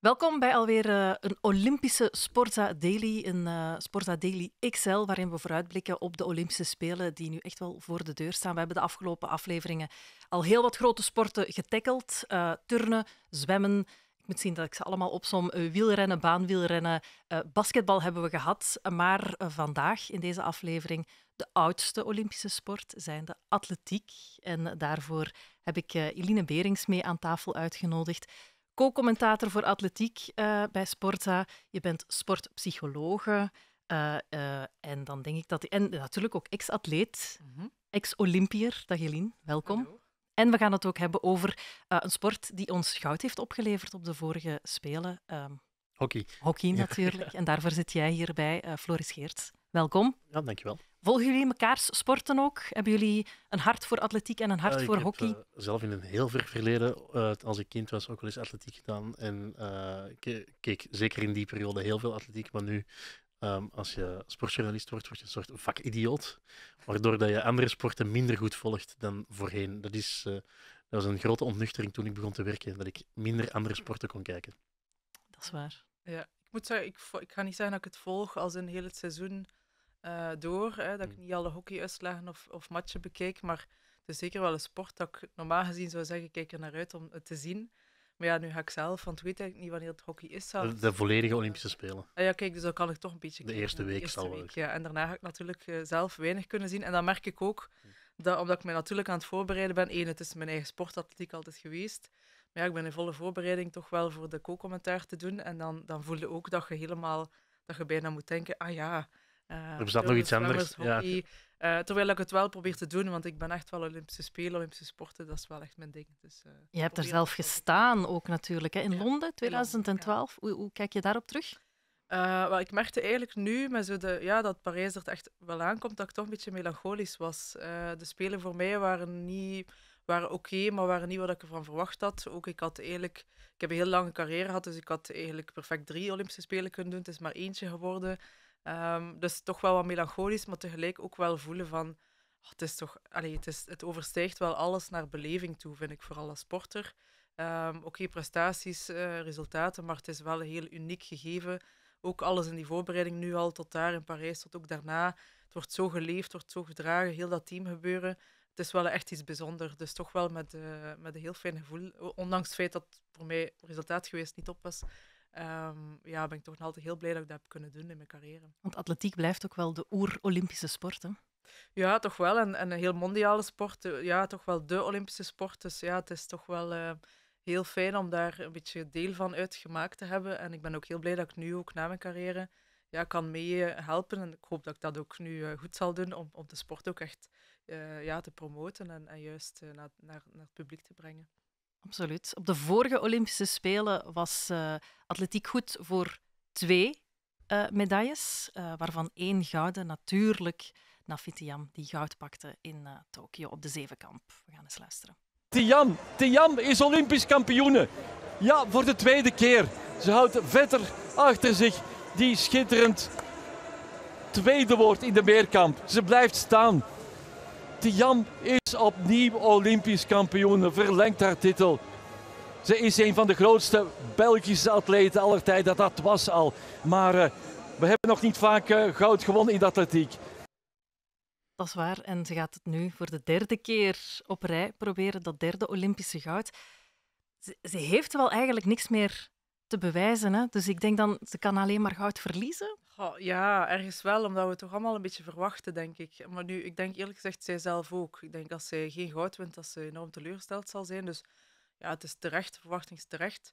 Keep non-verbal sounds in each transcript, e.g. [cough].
Welkom bij alweer eh, een Olympische Sporza Daily, een uh, Sportza Daily XL, waarin we vooruitblikken op de Olympische Spelen die nu echt wel voor de deur staan. We hebben de afgelopen afleveringen al heel wat grote sporten getackeld. Eh, turnen, zwemmen, ik moet zien dat ik ze allemaal opsom, wielrennen, baanwielrennen, basketbal hebben we gehad. Maar vandaag in deze aflevering de oudste Olympische sport zijn de atletiek. En daarvoor heb ik Eline Berings mee aan tafel uitgenodigd co-commentator voor atletiek eh, bij Sporta. Je bent sportpsychologe. Eh, eh, en dan denk ik dat... En natuurlijk ook ex-atleet, mhm. ex-Olympiër. Dag Jelien, welkom. En we gaan het ook hebben over een sport die ons goud heeft opgeleverd op de vorige Spelen. Ehm, hockey. Hockey natuurlijk. [laughs] En daarvoor zit jij hierbij, Floris Geerts. Welkom. Ja, dankjewel. Volgen jullie mekaars sporten ook? Hebben jullie een hart voor atletiek en een hart voor hockey? Ik eh, heb zelf in een heel ver verleden, eh, als ik kind was, ook wel eens atletiek gedaan. En eh, ik keek zeker in die periode heel veel atletiek. Maar nu, ehm, als je sportjournalist wordt, word je een soort vakidioot. Waardoor dat je andere sporten minder goed volgt dan voorheen. Dat, is, dat was een grote ontnuchtering toen ik begon te werken. Dat ik minder andere sporten kon kijken. Dat is waar. Ja, ik moet zeggen, ik, ik ga niet zeggen dat ik het volg als een heel het seizoen eh, door. Hè, dat ik mm. niet alle hockeyuitslagen of, of matchen bekijk. Maar het is zeker wel een sport dat ik normaal gezien zou zeggen: kijk er naar uit om het te zien. Maar ja, nu ga ik zelf, want weet ik niet wanneer het hockey is. Zelfs. De, volledige Olympische eh, Spelen. Ah ja, kijk, dus dan kan ik toch een beetje. De eerste week, de eerste zal week, ja. En daarna ga ik natuurlijk eh, zelf weinig kunnen zien. En dan merk ik ook mm. dat, omdat ik me natuurlijk aan het voorbereiden ben. Eén, het is mijn eigen sportatletiek altijd geweest. Maar ja, ik ben in volle voorbereiding toch wel voor de co-commentaar te doen. En dan, dan voel ook dat je helemaal, dat je bijna moet denken, ah ja, eh, er dat nog iets anders. Ja. Eh, terwijl ik het wel probeer te doen, want ik ben echt wel Olympische Spelen, Olympische sporten, dat is wel echt mijn ding. Dus, eh, je hebt er zelf gestaan ook natuurlijk, hè? in Londen 2012. Hoe, hoe kijk je daarop terug? wel, ik merkte eigenlijk nu met zo de, ja, dat Parijs er echt wel aankomt, dat ik toch een beetje melancholisch was. de spelen voor mij waren niet waren oké, maar waren niet wat ik ervan verwacht had. Ook ik had eigenlijk, ik heb een heel lange carrière gehad, dus ik had eigenlijk perfect drie Olympische Spelen kunnen doen. Het is maar eentje geworden. Ehm, dus toch wel wat melancholisch, maar tegelijk ook wel voelen van... Oh, het, is toch, allee, het, is, het overstijgt wel alles naar beleving toe, vind ik, vooral als sporter. Um, Oké, prestaties, eh, resultaten, maar het is wel een heel uniek gegeven. Ook alles in die voorbereiding nu al, tot daar in Parijs, tot ook daarna. Het wordt zo geleefd, wordt zo gedragen, heel dat team gebeuren. Het is wel echt iets bijzonders. Dus toch wel met, eh, met een heel fijn gevoel. Ondanks het feit dat voor mij resultaat geweest niet op was, um, ja, ben ik toch nog altijd heel blij dat ik dat heb kunnen doen in mijn carrière. Want atletiek blijft ook wel de oer-Olympische sport, hè? Ja, toch wel. En, en, een heel mondiale sport. Eh, ja, toch wel de Olympische sport. Dus ja, het is toch wel eh, heel fijn om daar een beetje deel van uitgemaakt te hebben. En ik ben ook heel blij dat ik nu ook na mijn carrière ja, kan meehelpen. En ik hoop dat ik dat ook nu eh, goed zal doen om, om de sport ook echt ja, te promoten en, en juist naar, naar, naar het publiek te brengen. Absoluut. Op de vorige Olympische Spelen was eh, atletiek goed voor twee eh, medailles, eh, waarvan één gouden natuurlijk Nafitiam, die goud pakte in Tokio op de zevenkamp. We gaan eens luisteren. Tiam, Tiam is Olympisch kampioene. Ja, voor de tweede keer. Ze houdt Vetter achter zich, die schitterend tweede wordt in de meerkamp. Ze blijft staan. Jan is opnieuw Olympisch kampioen, verlengt haar titel. Ze is een van de grootste Belgische atleten aller tijden, dat was al. Maar eh, we hebben nog niet vaak eh, goud gewonnen in de atletiek. Dat is waar. En ze gaat het nu voor de derde keer op rij proberen, dat derde Olympische goud. Ze, ze heeft wel eigenlijk niks meer te bewijzen. Hè? Dus ik denk dan, ze kan alleen maar goud verliezen ja, ergens wel, omdat we het toch allemaal een beetje verwachten, denk ik. Maar nu, ik denk eerlijk gezegd, zij zelf ook. Ik denk als zij geen goud wint, dat ze enorm teleurgesteld zal zijn. Dus ja, het is terecht, de verwachting terecht.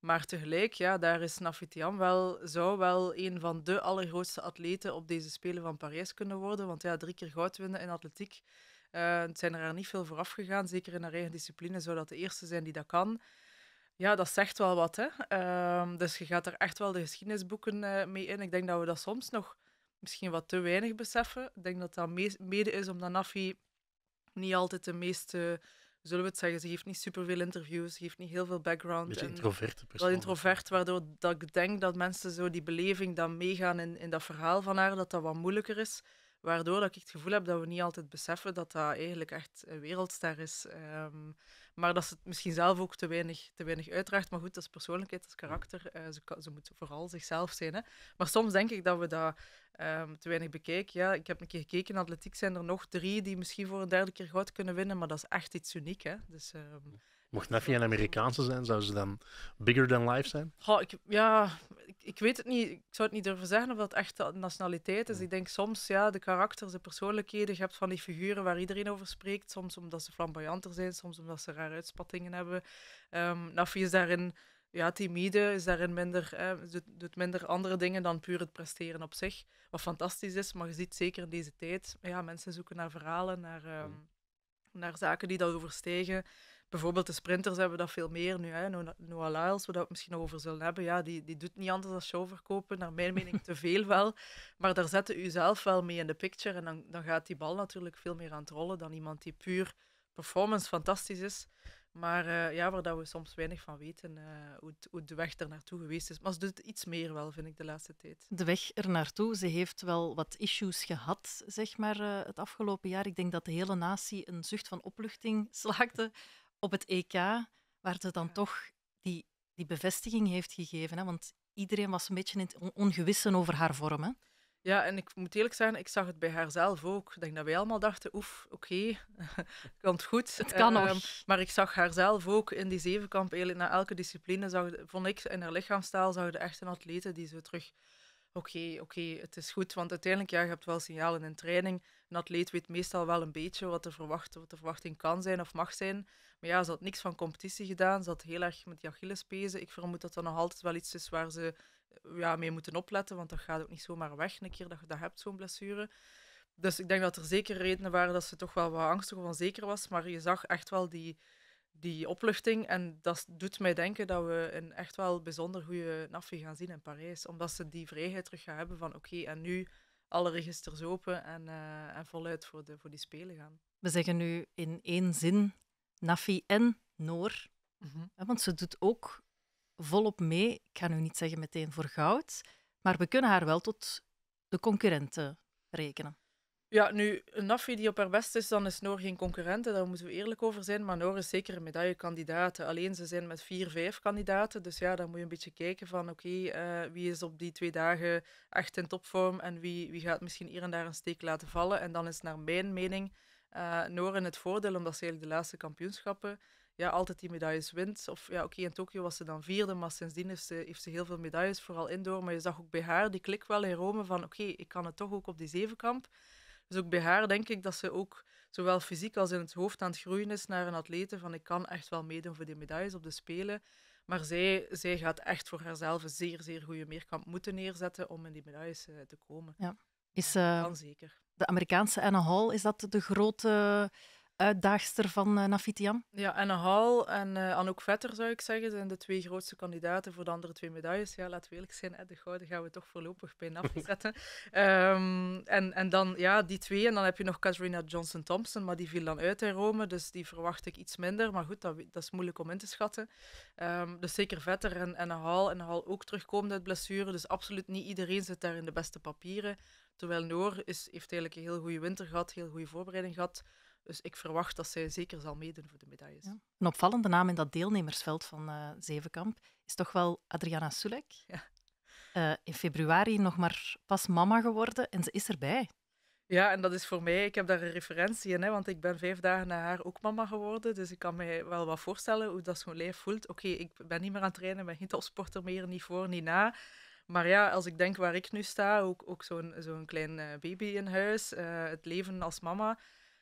Maar tegelijk, ja, daar is Nafitian wel, zou wel een van de allergrootste atleten op deze Spelen van Parijs kunnen worden. Want ja, drie keer goud winnen in atletiek, uh, eh, het zijn er niet veel vooraf gegaan. Zeker in haar eigen discipline zou dat de eerste zijn die dat kan. Ja, dat zegt wel wat. Hè? Ehm, dus je gaat er echt wel de geschiedenisboeken eh, mee in. Ik denk dat we dat soms nog misschien wat te weinig beseffen. Ik denk dat dat mede is omdat Nafi niet altijd de meeste zullen we het zeggen, ze heeft niet superveel interviews, ze heeft niet heel veel background. Beetje introverte persoon. Wel introvert, waardoor dat ik denk dat mensen zo die beleving dan meegaan in, in dat verhaal van haar, dat dat wat moeilijker is. Waardoor dat ik het gevoel heb dat we niet altijd beseffen dat dat eigenlijk echt een wereldster is. Ehm, maar dat ze het misschien zelf ook te weinig, te weinig uitdraagt. Maar goed, dat is persoonlijkheid, dat is karakter. Eh, ze, ze moet vooral zichzelf zijn. Hè. Maar soms denk ik dat we dat ehm, te weinig bekijken. Ja, ik heb een keer gekeken, in atletiek zijn er nog drie die misschien voor een derde keer goud kunnen winnen. Maar dat is echt iets uniek. Hè. Dus, ehm, Mocht Neffie een Amerikaanse zijn, zou ze dan bigger than life zijn? ja, ik weet het niet, ik zou het niet durven zeggen of dat echt nationaliteit is. Ik denk soms, ja, de karakters, de persoonlijkheden. Je hebt van die figuren waar iedereen over spreekt. Soms omdat ze flamboyanter zijn, soms omdat ze rare uitspattingen hebben. Um, Nafi is daarin ja, timide, is daarin minder, eh, doet, minder andere dingen dan puur het presteren op zich. Wat fantastisch is, maar je ziet zeker in deze tijd, ja, mensen zoeken naar verhalen, naar, ehm, naar zaken die dat overstijgen bijvoorbeeld de sprinters hebben dat veel meer nu. Hè. Noah Lyles, waar we het misschien over zullen hebben, ja, die, die doet niet anders dan show verkopen. Naar mijn mening te veel wel. [laughs] Maar daar zetten u zelf wel mee in de picture. En dan, dan gaat die bal natuurlijk veel meer aan het rollen dan iemand die puur performance fantastisch is. Maar eh, ja, waar dat we soms weinig van weten eh, hoe, hoe, de weg er naartoe geweest is. Maar ze doet iets meer wel, vind ik, de laatste tijd. De weg er naartoe. Ze heeft wel wat issues gehad, zeg maar, eh, het afgelopen jaar. Ik denk dat de hele natie een zucht van opluchting [laughs] slaakte op het EK, waar ze dan toch die, die bevestiging heeft gegeven. Hè? Want iedereen was een beetje in het ongewissen over haar vorm. Hè? Ja, en ik moet eerlijk zeggen, ik zag het bij haarzelf ook. Ik denk dat wij allemaal dachten, oef, oké, okay, kan het goed. Het kan ehm, nog. maar ik zag haarzelf ook in die zevenkamp, eigenlijk na elke discipline, zag, vond ik, in haar lichaamstaal, zag de echte een die zo terug... Oké, oké, het is goed, want uiteindelijk, ja, je hebt wel signalen in training. Een atleet weet meestal wel een beetje wat verwacht, wat de verwachting kan zijn of mag zijn. Maar ja, ze had niks van competitie gedaan. Ze had heel erg met die Achillespezen. Ik vermoed dat dat nog altijd wel iets is waar ze eh, ja, mee moeten opletten, want dat gaat ook niet zomaar weg een keer dat je dat hebt, zo'n blessure. Dus ik denk dat er zeker redenen waren dat ze toch wel wat angstig of onzeker was. Maar je zag echt wel die, die opluchting. En dat doet mij denken dat we een echt wel bijzonder goede NAFI gaan zien in Parijs. Omdat ze die vrijheid terug gaan hebben van oké, en nu alle registers open en, eh, en voluit voor, de, voor die Spelen gaan. We zeggen nu in één zin Nafi en Noor. Mm Want ze doet ook volop mee. Ik ga nu niet zeggen meteen voor goud, maar we kunnen haar wel tot de concurrenten rekenen. Ja, nu, een Nafi die op haar best is, dan is Noor geen concurrent. daar moeten we eerlijk over zijn. Maar Noor is zeker een medaillekandidaat. Alleen ze zijn met vier, vijf kandidaten. Dus ja, dan moet je een beetje kijken van oké, eh, wie is op die twee dagen echt in topvorm en wie, wie gaat misschien hier en daar een steek laten vallen. En dan is naar mijn mening uh, in het voordeel, omdat ze de laatste kampioenschappen ja, altijd die medailles wint. Of ja, oké, in Tokio was ze dan vierde, maar sindsdien heeft ze, heeft ze heel veel medailles, vooral indoor. Maar je zag ook bij haar die klik wel in Rome van oké, ik kan het toch ook op die zevenkamp. Dus ook bij haar denk ik dat ze ook zowel fysiek als in het hoofd aan het groeien is naar een atlete van ik kan echt wel meedoen voor die medailles op de Spelen. Maar zij, zij gaat echt voor haarzelf een zeer, zeer goede meerkamp moeten neerzetten om in die medailles eh, te komen. Ja. Is, uh... dat kan zeker de Amerikaanse Anna Hall, is dat de grote uitdaagster van uh, eh, Nafitian? Ja, Anna Hall en uh, Anouk Vetter, zou ik zeggen, zijn de twee grootste kandidaten voor de andere twee medailles. Ja, laten we eerlijk zijn, de gouden gaan we toch voorlopig bij Nafi [laughs] zetten. Ehm, en, en dan, ja, die twee. En dan heb je nog Katarina Johnson-Thompson, maar die viel dan uit in Rome, dus die verwacht ik iets minder. Maar goed, dat, dat is moeilijk om in te schatten. Ehm, dus zeker Vetter en Anna Hall. Anna Hall ook terugkomen uit blessure, dus absoluut niet iedereen zit daar in de beste papieren. Terwijl Noor is, heeft eigenlijk een heel goede winter gehad, heel goede voorbereiding gehad. Dus ik verwacht dat zij zeker zal meedoen voor de medailles. Ja. Een opvallende naam in dat deelnemersveld van eh, Zevenkamp is toch wel Adriana Sulek. [laughs] Eh, in februari nog maar pas mama geworden en ze is erbij. Ja, en dat is voor mij, ik heb daar een referentie in, hè, want ik ben vijf dagen na haar ook mama geworden. Dus ik kan mij wel wat voorstellen hoe dat zo'n lijf voelt. Oké, ik ben niet meer aan het trainen, ben geen topsporter meer, niet voor, niet na. Maar ja, als ik denk waar ik nu sta, ook, ook zo'n zo'n klein eh, baby in huis, eh, het leven als mama.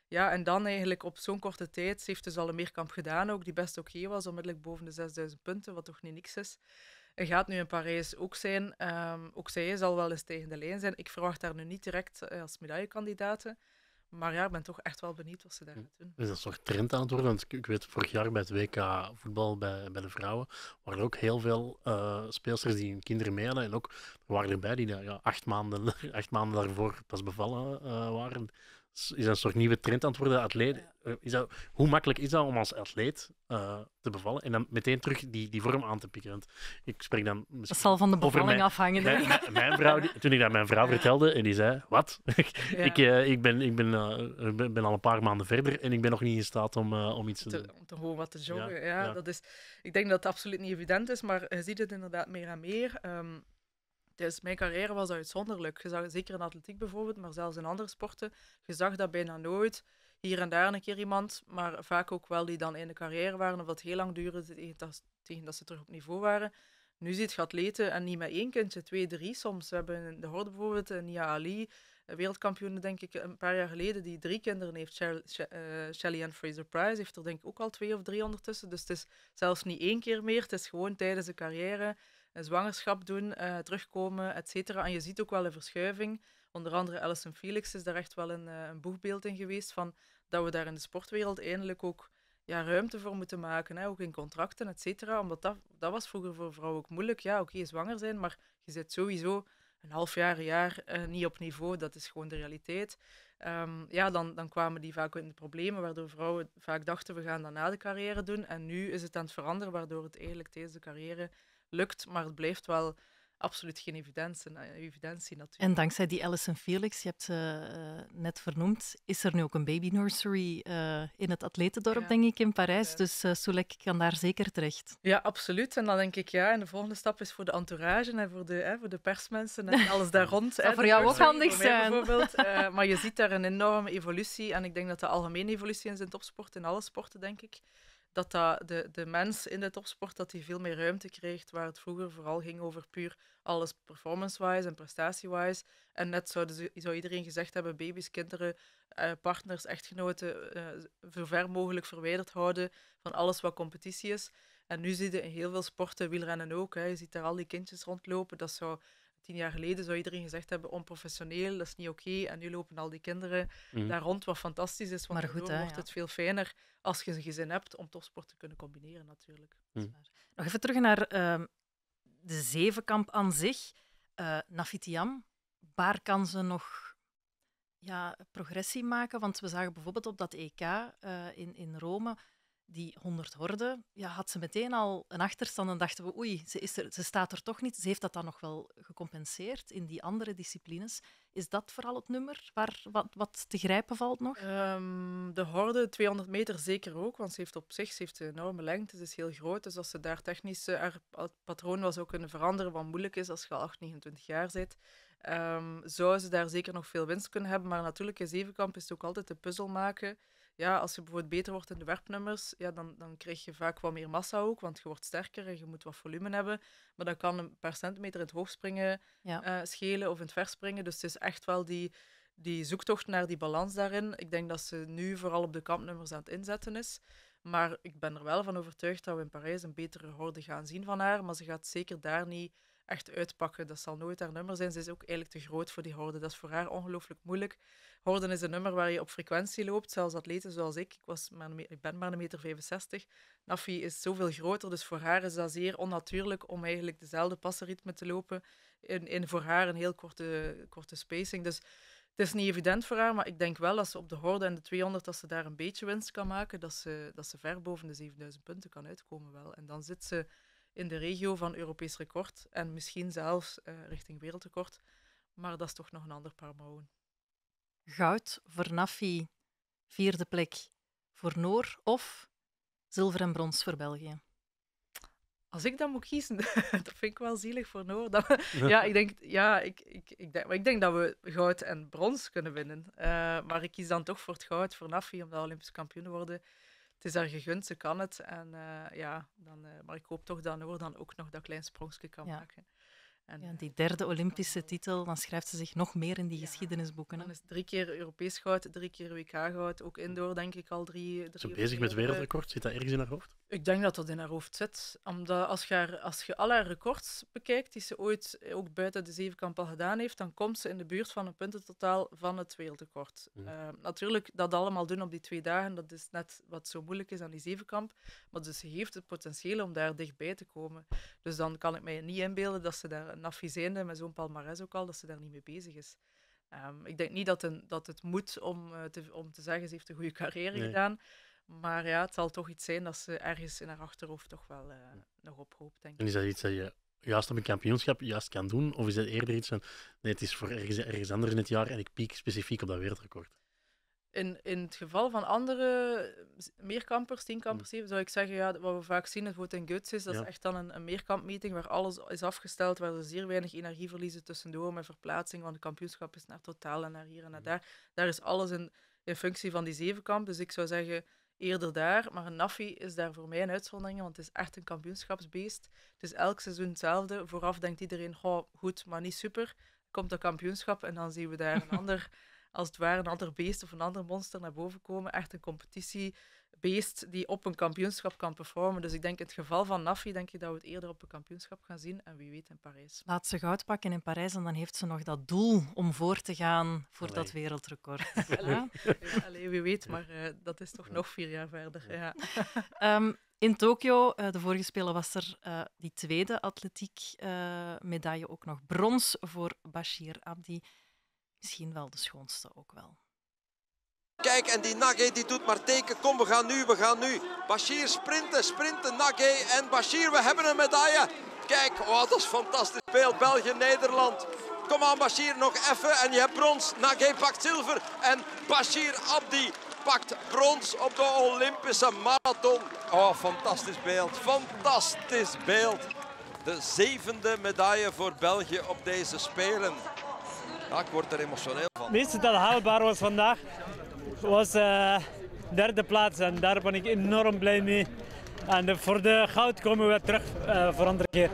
Ja, en dan eigenlijk op zo'n korte tijd, ze heeft dus al een meerkamp gedaan ook, die best oké was, onmiddellijk boven de 6000 punten, wat toch niet niks is. En gaat nu in Parijs ook zijn. Ehm, ook zij zal wel eens tegen de lijn zijn. Ik verwacht daar nu niet direct eh, als medaillekandidaten. Maar ja, ik ben toch echt wel benieuwd wat ze daar hm. gaan doen. Is dat een soort trend aan het worden? Want ik weet, vorig jaar bij het WK voetbal bij, bij de vrouwen waren er ook heel veel uh, speelsters die hun kinderen mee hadden. En ook er waren erbij die ja, acht, maanden, [laughs] acht maanden daarvoor pas bevallen eh, waren is dat een soort nieuwe trend aan het worden? Atleet, eh, is dat, hoe makkelijk is dat om als atleet eh, te bevallen en dan meteen terug die, die vorm aan te pikken? Want ik spreek dan dat zal van de bevalling afhangen. Mijn, mijn, vrouw, toen ik dat mijn vrouw vertelde en die zei: Wat? [laughs] ik, eh, ik, ben, ik ben, ben al een paar maanden verder en ik ben nog niet in staat om, om iets te, te doen. Om te gewoon wat te joggen. Ja, Dat is, ik denk dat het absoluut niet evident is, maar je ziet het inderdaad meer en meer. Ehm, dus mijn carrière was uitzonderlijk. Je zag, zeker in atletiek bijvoorbeeld, maar zelfs in andere sporten. Je zag dat bijna nooit. Hier en daar een keer iemand, maar vaak ook wel die dan in de carrière waren, of dat heel lang duurde tegen dat, tegen dat ze terug op niveau waren. Nu ziet je atleten en niet met één kindje, twee, drie soms. We hebben in de Horde bijvoorbeeld eh, Nia Ali, eh, wereldkampioen denk ik een paar jaar geleden, die drie kinderen heeft. Eh, Shelly Fraser Price heeft er denk ik ook al twee of drie ondertussen. Dus het is zelfs niet één keer meer, het is gewoon tijdens de carrière een zwangerschap doen, eh, terugkomen, et cetera. En je ziet ook wel een verschuiving. Onder andere Alison Felix is daar echt wel een, eh, een boegbeeld in geweest van dat we daar in de sportwereld eindelijk ook ja, ruimte voor moeten maken, hè? ook in contracten, et cetera. Omdat dat, dat was vroeger voor vrouwen ook moeilijk. Ja, oké, okay, zwanger zijn, maar je zit sowieso een half jaar, een jaar eh, niet op niveau. Dat is gewoon de realiteit. Ehm, ja, dan, dan kwamen die vaak in de problemen, waardoor vrouwen vaak dachten, we gaan dat na de carrière doen. En nu is het aan het veranderen, waardoor het eigenlijk tijdens de carrière lukt, maar het blijft wel absoluut geen evidentie, eh, evidentie natuurlijk. En dankzij die Alison Felix, je hebt ze eh, net vernoemd, is er nu ook een baby nursery eh, in het atletendorp, denk ik, in Parijs. Dus uh, Soulek kan daar zeker terecht. Ja, absoluut. En dan denk ik, ja, en de volgende stap is voor de entourage en voor de, hè, voor de persmensen en [laughs] alles daar rond. Dat voor jou ook handig zijn. Bijvoorbeeld. [laughs] maar je ziet daar een enorme evolutie en ik denk dat de algemene evolutie is in topsport, in alle sporten, denk ik dat, dat de, de mens in de topsport dat die veel meer ruimte kreeg, waar het vroeger vooral ging over puur alles performance-wise en prestatie En net zou, zou iedereen gezegd hebben, baby's, kinderen, eh, partners, echtgenoten, eh, zo ver mogelijk verwijderd houden van alles wat competitie is. En nu zie je in heel veel sporten, wielrennen ook, hè, je ziet daar al die kindjes rondlopen, dat zou tien jaar geleden zou iedereen gezegd hebben onprofessioneel, dat is niet oké. En nu lopen al die kinderen mhm. daar rond, wat fantastisch is. Want maar goed, hè, wordt het veel fijner als je een gezin hebt om topsport te kunnen combineren natuurlijk. Mhm. Nog even terug naar ehm, de zevenkamp aan zich. Uh, Nafitiam, waar kan ze nog ja, progressie maken? Want we zagen bijvoorbeeld op dat EK eh, in, in Rome die 100 horden, ja, had ze meteen al een achterstand en dachten we, oei, ze, is er, ze staat er toch niet. Ze heeft dat dan nog wel gecompenseerd in die andere disciplines. Is dat vooral het nummer waar wat, wat te grijpen valt nog? Ehm, de horde, 200 meter zeker ook, want ze heeft op zich ze heeft een enorme lengte, ze is heel groot. Dus als ze daar technisch uh, patroon wel zou kunnen veranderen, wat moeilijk is als je al 29 jaar zit, ehm, zou ze daar zeker nog veel winst kunnen hebben. Maar natuurlijk, in Zevenkamp is het ook altijd de puzzel maken ja, als je bijvoorbeeld beter wordt in de werpnummers, ja, dan, dan krijg je vaak wat meer massa ook, want je wordt sterker en je moet wat volume hebben. Maar dat kan een paar centimeter in het hoog springen eh, schelen of in het verspringen. Dus het is echt wel die, die zoektocht naar die balans daarin. Ik denk dat ze nu vooral op de kampnummers aan het inzetten is. Maar ik ben er wel van overtuigd dat we in Parijs een betere horde gaan zien van haar. Maar ze gaat zeker daar niet echt uitpakken. Dat zal nooit haar nummer zijn. Ze is ook eigenlijk te groot voor die horde. Dat is voor haar ongelooflijk moeilijk. Horden is een nummer waar je op frequentie loopt. Zelfs atleten zoals ik, ik, was maar meter, ik ben maar een meter 65. Nafi is zoveel groter, dus voor haar is dat zeer onnatuurlijk om eigenlijk dezelfde passenritme te lopen in, in voor haar een heel korte, korte spacing. Dus het is niet evident voor haar, maar ik denk wel dat ze op de horde en de 200, dat ze daar een beetje winst kan maken, dat ze, dat ze ver boven de 7000 punten kan uitkomen wel. En dan zit ze in de regio van Europees record en misschien zelfs eh, richting wereldrecord. Maar dat is toch nog een ander paar mouwen. Goud voor Nafi, vierde plek voor Noor of zilver en brons voor België? Als ik dan moet kiezen, [laughs] dat vind ik wel zielig voor Noor. Dat, [laughs] ja, ik denk, ja ik, ik, ik, denk, maar ik denk dat we goud en brons kunnen winnen. Eh, maar ik kies dan toch voor het goud, voor Nafi, omdat Olympisch kampioen worden het is haar gegund, ze kan het. En eh, ja, dan, eh, maar ik hoop toch dat Noor dan ook nog dat klein sprongje kan maken. En, ja, eh, die derde Olympische titel, dan schrijft ze zich nog meer in die geschiedenisboeken. Dan is drie keer Europees goud, drie keer WK goud, ook indoor denk ik al drie. drie ze bezig met wereldrecord? Zit dat ergens in haar hoofd? Ik denk dat dat in haar hoofd zit. Omdat als je, haar, als je al records bekijkt, die ze ooit eh, ook buiten de zevenkamp al gedaan heeft, dan komt ze in de buurt van een puntentotaal van het wereldrecord. Mhm. Eh, natuurlijk, dat allemaal doen op die twee dagen, dat is net wat zo moeilijk is aan die zevenkamp. Maar dus ze heeft het potentieel om daar dichtbij te komen. Dus dan kan ik mij niet inbeelden dat ze daar, nafizijnde met zo'n palmares ook al, dat ze daar niet mee bezig is. Ehm, ik denk niet dat, een, dat het moet om, eh, te, om te zeggen, ze heeft een goede carrière gedaan. Maar ja, het zal toch iets zijn dat ze ergens in haar achterhoofd toch wel eh, nog op hoopt, denk ik. En is dat iets dat je juist op een kampioenschap juist kan doen? Of is dat eerder iets van, nee, het is voor ergens, ergens anders in het jaar en ik piek specifiek op dat wereldrecord? In, in het geval van andere meerkampers, tienkampers, mm. even, zou ik zeggen, ja, wat we vaak zien, het wordt in Guts is, dat is echt dan een, een meerkampmeeting waar alles is afgesteld, waar er zeer weinig energie verliezen tussendoor met verplaatsing, van het kampioenschap is naar totaal en naar hier en naar mm. daar. Daar is alles in, in functie van die zevenkamp. Dus ik zou zeggen, eerder daar. Maar een Naffie is daar voor mij een uitzondering, want het is echt een kampioenschapsbeest. Dus elk seizoen hetzelfde. Vooraf denkt iedereen, goh, goed, maar niet super. Komt dat kampioenschap en dan zien we daar een [laughs] ander, als het ware, een ander beest of een ander monster naar boven komen. Echt een competitie beest die op een kampioenschap kan performen. Dus ik denk in het geval van Nafi denk ik dat we het eerder op een kampioenschap gaan zien en wie weet in Parijs. Laat ze goud pakken in Parijs en dan heeft ze nog dat doel om voor te gaan voor dat wereldrecord. [laughs] ja, allee, wie weet, maar eh, dat is toch nog vier jaar verder. Ja. [laughs] Ehm, in Tokio, eh, de vorige Spelen, was er eh, die tweede atletiek medaille ook nog brons voor Bashir Abdi. Misschien wel de schoonste ook wel. Kijk, en die Nagé die doet maar teken. Kom, we gaan nu, we gaan nu. Bashir sprinten, sprinten, Nagé en Bashir. We hebben een medaille. Kijk, oh, dat is fantastisch beeld. België-Nederland. Kom aan, Bashir, nog even. En je hebt brons. Nagé pakt zilver. En Bashir Abdi pakt brons op de Olympische marathon. Oh, fantastisch beeld. Fantastisch beeld. De zevende medaille voor België op deze Spelen. Ja, ik word er emotioneel van. Meeste dat haalbaar was vandaag was uh, derde plaats en daar ben ik enorm blij mee. En voor de goud komen we terug eh, voor een andere keer.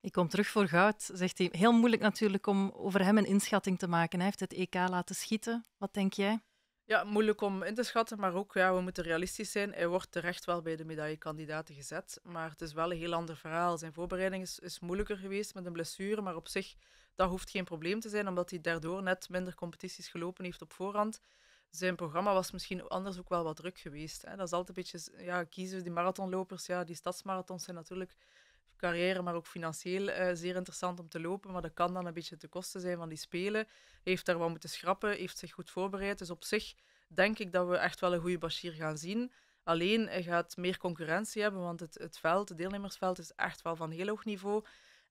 Ik kom terug voor goud, zegt hij. Heel moeilijk natuurlijk om over hem een inschatting te maken. Hij heeft het EK laten schieten. Wat denk jij? Ja, moeilijk om in te schatten, maar ook ja, we moeten realistisch zijn. Hij wordt terecht wel bij de medaillekandidaten gezet, maar het is wel een heel ander verhaal. Zijn voorbereiding is, is moeilijker geweest met een blessure, maar op zich dat hoeft geen probleem te zijn, omdat hij daardoor net minder competities gelopen heeft op voorhand zijn programma was misschien anders ook wel wat druk geweest. Hè. Dat is altijd een beetje ja, kiezen. Die marathonlopers, ja, die stadsmarathons zijn natuurlijk carrière, maar ook financieel eh, zeer interessant om te lopen. Maar dat kan dan een beetje te kosten zijn van die spelen. Heeft daar wat moeten schrappen, heeft zich goed voorbereid. Dus op zich denk ik dat we echt wel een goede Bashir gaan zien. Alleen hij gaat meer concurrentie hebben, want het, het veld, het deelnemersveld, is echt wel van heel hoog niveau.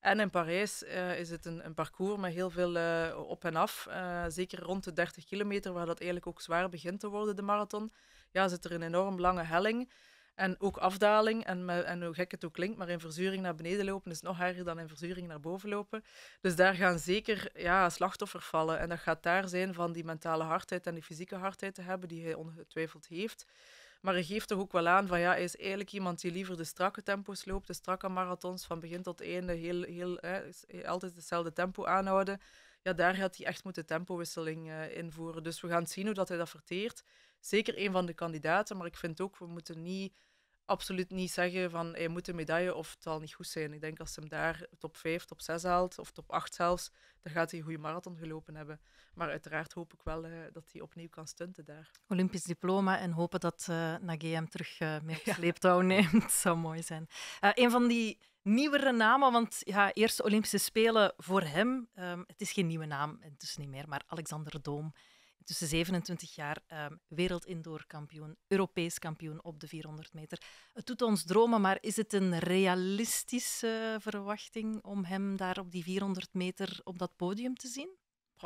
En in Parijs eh, is het een, een, parcours met heel veel eh, op en af. Eh, zeker rond de 30 kilometer, waar dat eigenlijk ook zwaar begint te worden, de marathon. Ja, zit er een enorm lange helling. En ook afdaling. En, en hoe gek het ook klinkt, maar in verzuring naar beneden lopen is nog harder dan in verzuring naar boven lopen. Dus daar gaan zeker ja, slachtoffers vallen. En dat gaat daar zijn van die mentale hardheid en die fysieke hardheid te hebben, die hij ongetwijfeld heeft. Maar hij geeft toch ook wel aan van ja, hij is eigenlijk iemand die liever de strakke tempo's loopt, de strakke marathons van begin tot einde, heel, heel, eh, altijd hetzelfde tempo aanhouden. Ja, daar gaat hij echt moeten tempowisseling uh, invoeren. Dus we gaan zien hoe dat hij dat verteert. Zeker een van de kandidaten, maar ik vind ook, we moeten niet absoluut niet zeggen van hij moet een medaille of het zal niet goed zijn. Ik denk als hij hem daar top 5, top 6 haalt of top 8 zelfs, dan gaat hij een goede marathon gelopen hebben. Maar uiteraard hoop ik wel eh, dat hij opnieuw kan stunten daar. Olympisch diploma en hopen dat uh, terug eh, meer mee op sleeptouw ja. [laughs] neemt. zou mooi zijn. een van die nieuwere namen, want ja, eerste Olympische Spelen voor hem. Ehm, het is geen nieuwe naam, intussen niet meer, maar Alexander Doom tussen 27 jaar um, Europees kampioen op de 400 meter. Het doet ons dromen, maar is het een realistische verwachting om hem daar op die 400 meter op dat podium te zien?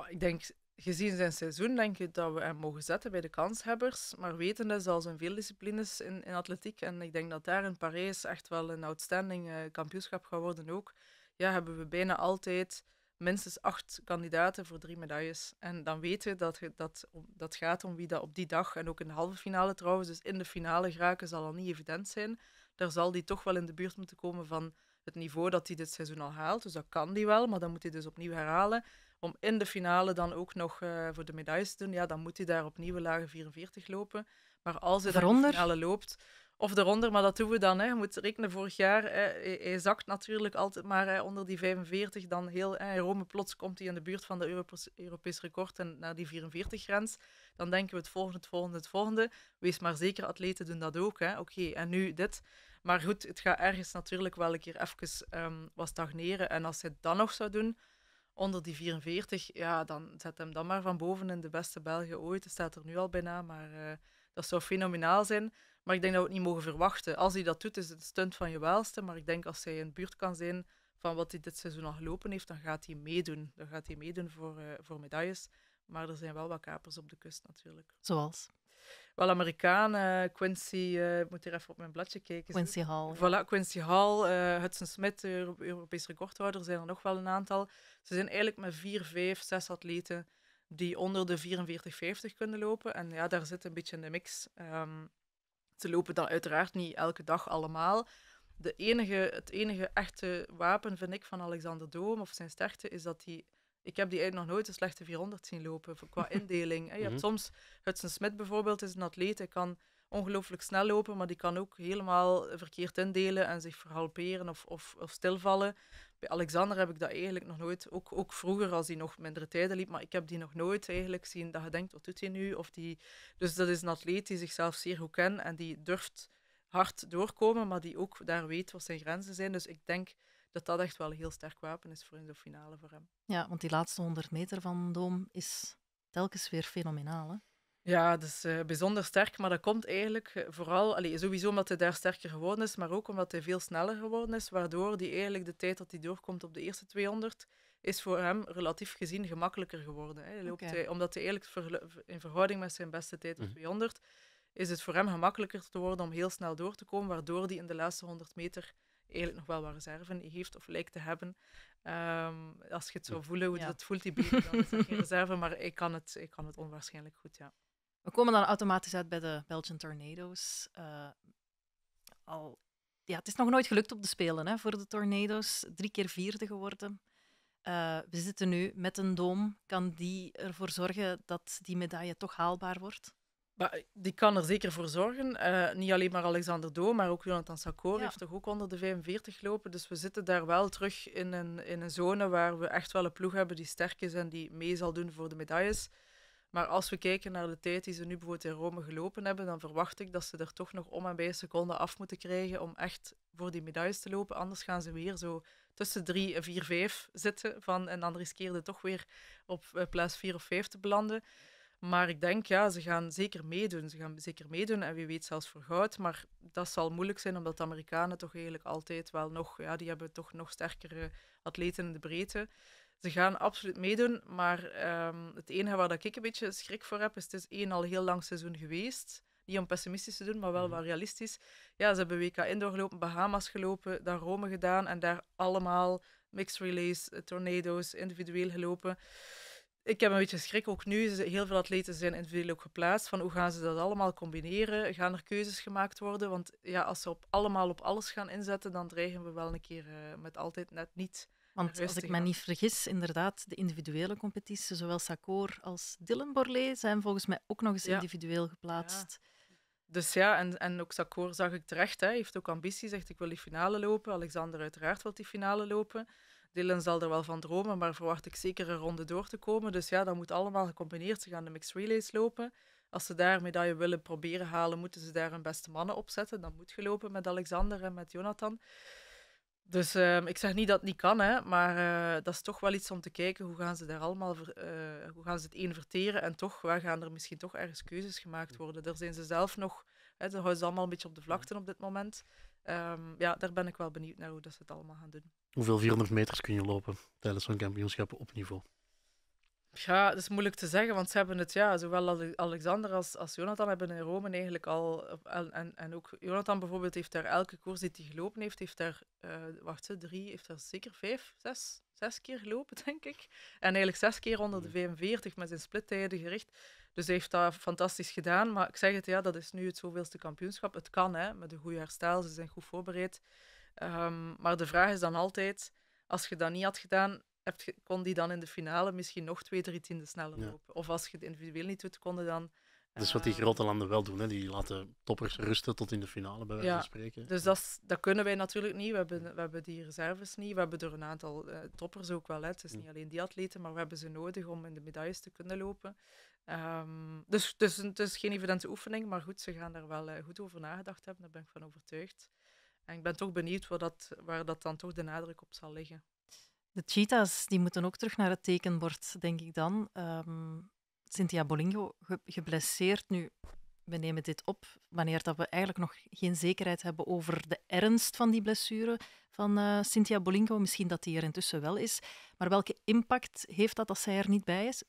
ik denk, gezien zijn seizoen, denk ik dat we hem mogen zetten bij de kanshebbers. Maar wetende, zelfs in veel disciplines in, in atletiek, en ik denk dat daar in Parijs echt wel een outstanding eh, kampioenschap gaat worden ook, ja, hebben we bijna altijd minstens acht kandidaten voor drie medailles. En dan weten we dat dat, dat gaat om wie dat op die dag en ook in de halve finale trouwens, dus in de finale geraken zal al niet evident zijn. Daar zal die toch wel in de buurt moeten komen van het niveau dat hij dit seizoen al haalt. Dus dat kan die wel, maar dan moet hij dus opnieuw herhalen. Om in de finale dan ook nog eh, voor de medailles te doen, ja, dan moet hij daar opnieuw lage 44 lopen. Maar als hij daar in de finale loopt, of eronder, maar dat doen we dan. Hè. Je moet rekenen, vorig jaar, hij, hij, zakt natuurlijk altijd maar onder die 45. Dan heel, hè, Rome plots komt hij in de buurt van de Europees, record en naar die 44-grens. Dan denken we het volgende, het volgende, het volgende. Wees maar zeker, atleten doen dat ook. Oké, en nu dit. Maar goed, het gaat ergens natuurlijk wel een keer even um, wat stagneren. En als hij het dan nog zou doen, onder die 44, ja, dan zet hem dan maar van boven in de beste Belgen ooit. Dat staat er nu al bijna, maar eh, dat zou fenomenaal zijn. Maar ik denk dat we het niet mogen verwachten. Als hij dat doet, is het een stunt van je welste. Maar ik denk als hij in de buurt kan zijn van wat hij dit seizoen al gelopen heeft, dan gaat hij meedoen. Dan gaat hij meedoen voor, eh, voor medailles. Maar er zijn wel wat kapers op de kust natuurlijk. Zoals? Wel, Amerikaan, eh, Quincy, uh, ik moet hier even op mijn bladje kijken. Quincy Hall. Voilà, Quincy Hall, Hudson Smith, Euro Europees recordhouder, zijn er nog wel een aantal. Ze zijn eigenlijk met vier, vijf, zes atleten die onder de 44,50 kunnen lopen. En ja, daar zit een beetje in de mix. Um, ze lopen dan uiteraard niet elke dag allemaal. De enige, het enige echte wapen, vind ik, van Alexander Doom of zijn sterkte, is dat hij... Ik heb die eigenlijk nog nooit een slechte 400 zien lopen, qua [laughs] indeling. je hebt mhm. soms... Hudson smit bijvoorbeeld is een atleet, hij kan ongelooflijk snel lopen, maar die kan ook helemaal verkeerd indelen en zich verhalperen of, of, of stilvallen bij Alexander heb ik dat eigenlijk nog nooit, ook, ook vroeger als hij nog mindere tijden liep, maar ik heb die nog nooit eigenlijk zien dat je denkt, wat doet hij nu? Of die, dus dat is een atleet die zichzelf zeer goed kent en die durft hard doorkomen, maar die ook daar weet wat zijn grenzen zijn. Dus ik denk dat dat echt wel een heel sterk wapen is voor in de finale voor hem. Ja, want die laatste 100 meter van Doom is telkens weer fenomenaal. Hè? Ja, dus uh, bijzonder sterk. Maar dat komt eigenlijk eh, vooral, allee, sowieso omdat hij daar sterker geworden is, maar ook omdat hij veel sneller geworden is, waardoor die eigenlijk de tijd dat hij doorkomt op de eerste 200 is voor hem relatief gezien gemakkelijker geworden. Hè. Hij loopt omdat hij eigenlijk in verhouding met zijn beste tijd op 200 mhm. is het voor hem gemakkelijker te worden om heel snel door te komen, waardoor hij in de laatste 100 meter eigenlijk nog wel wat reserven heeft of lijkt te hebben. Ehm, als je het zou voelen, hoe dat voelt hij beter dan. Het geen [laughs] reserve, maar ik kan het, ik kan het onwaarschijnlijk goed, ja. We komen dan automatisch uit bij de Belgian Tornadoes. Eh, al, ja, het is nog nooit gelukt op de Spelen hè, voor de Tornadoes. Drie keer vierde geworden. Eh, we zitten nu met een doom. Kan die ervoor zorgen dat die medaille toch haalbaar wordt? Maar eh, die kan er zeker voor zorgen. niet alleen maar Alexander Doom, maar ook Jonathan Sakor heeft toch ook onder de 45 lopen. Dus we zitten daar wel terug in een, in een zone waar we echt wel een ploeg hebben die sterk is en die mee zal doen voor de medailles. Maar als we kijken naar de tijd die ze nu bijvoorbeeld in Rome gelopen hebben, dan verwacht ik dat ze er toch nog om en bij een seconde af moeten krijgen om echt voor die medailles te lopen. Anders gaan ze weer zo tussen drie, en vier-vijf zitten van, en dan riskeerde toch weer op eh, plaats vier of vijf te belanden. Maar ik denk, ja, ze gaan zeker meedoen. Ze gaan zeker meedoen en wie weet zelfs voor goud. Maar dat zal moeilijk zijn, omdat de Amerikanen toch eigenlijk altijd wel nog... Ja, die hebben toch nog sterkere atleten in de breedte ze gaan absoluut meedoen. Maar ehm, het enige waar ik een beetje schrik voor heb, is het is één al heel lang seizoen geweest. Niet om pessimistisch te doen, maar wel wel mhm. wat realistisch. Ja, ze hebben WK Indoor gelopen, Bahamas gelopen, daar Rome gedaan en daar allemaal mixed relays, eh, tornado's, individueel gelopen. Ik heb een beetje schrik ook nu. Heel veel atleten zijn individueel ook geplaatst. Van hoe gaan ze dat allemaal combineren? Gaan er keuzes gemaakt worden? Want ja, als ze op, allemaal op alles gaan inzetten, dan dreigen we wel een keer eh, met altijd net niet want als ik me niet vergis, inderdaad, de individuele competities, zowel Sakor als Dylan Borlé, zijn volgens mij ook nog eens individueel geplaatst. Dus ja, en, en ook Sakor zag ik terecht. Hij heeft ook ambitie, zegt ik wil die finale lopen. Alexander uiteraard wil die finale lopen. Dylan zal er wel van dromen, maar verwacht ik zeker een ronde door te komen. Dus ja, dat moet allemaal gecombineerd. Ze gaan de mixed relays lopen. Als ze daar medaille willen proberen halen, moeten ze daar hun beste mannen opzetten. zetten. Dan moet gelopen met Alexander en met Jonathan. Dus ehm, ik zeg niet dat het niet kan, hè, maar eh, dat is toch wel iets om te kijken hoe gaan ze daar allemaal eh, hoe gaan ze het inverteren en toch waar gaan er misschien toch ergens keuzes gemaakt worden. Daar zijn ze zelf nog, hè, dat houden ze allemaal een beetje op de vlakte op dit moment. Ehm, ja, daar ben ik wel benieuwd naar hoe dat ze het allemaal gaan doen. Hoeveel 400 meters kun je lopen tijdens zo'n kampioenschap op niveau? Ja, dat is moeilijk te zeggen, want ze hebben het, ja, zowel Alexander als, als Jonathan hebben in Rome eigenlijk al, en, en ook Jonathan bijvoorbeeld heeft daar elke koers die hij gelopen heeft, heeft daar, eh, wacht, ze, drie, heeft daar zeker vijf, zes, zes keer gelopen, [laughs] denk ik. En eigenlijk zes keer onder de 45 hmm. met zijn splittijden gericht. Dus hij heeft dat fantastisch gedaan, maar ik zeg het, ja, dat is nu het zoveelste kampioenschap. Het kan, hè, met een goede herstel, ze zijn goed voorbereid. Ehm, maar de vraag is dan altijd, als je dat niet had gedaan, kon die dan in de finale misschien nog twee, drie tiende sneller lopen. Of als je het individueel niet doet, konden dan... Dat is wat die eh, grote landen wel doen. Hè? Die laten toppers rusten tot in de finale, bij wijze van ja, spreken. Dus dat, is, dat, kunnen wij natuurlijk niet. We hebben, we hebben die reserves niet. We hebben er een aantal eh, toppers ook wel. Hè. Het is niet alleen die atleten, maar we hebben ze nodig om in de medailles te kunnen lopen. Ehm, dus, dus het is geen evidente oefening, maar goed, ze gaan daar wel eh, goed over nagedacht hebben. Daar ben ik van overtuigd. En ik ben toch benieuwd waar dat, waar dat dan toch de nadruk op zal liggen. De cheetahs die moeten ook terug naar het tekenbord, denk ik dan. Ehm, Cynthia Bolingo, geblesseerd nu. We nemen dit op wanneer dat we eigenlijk nog geen zekerheid hebben over de ernst van die blessure van eh, Cynthia Bolingo. Misschien dat die er intussen wel is. Maar welke impact heeft dat als zij er niet bij is?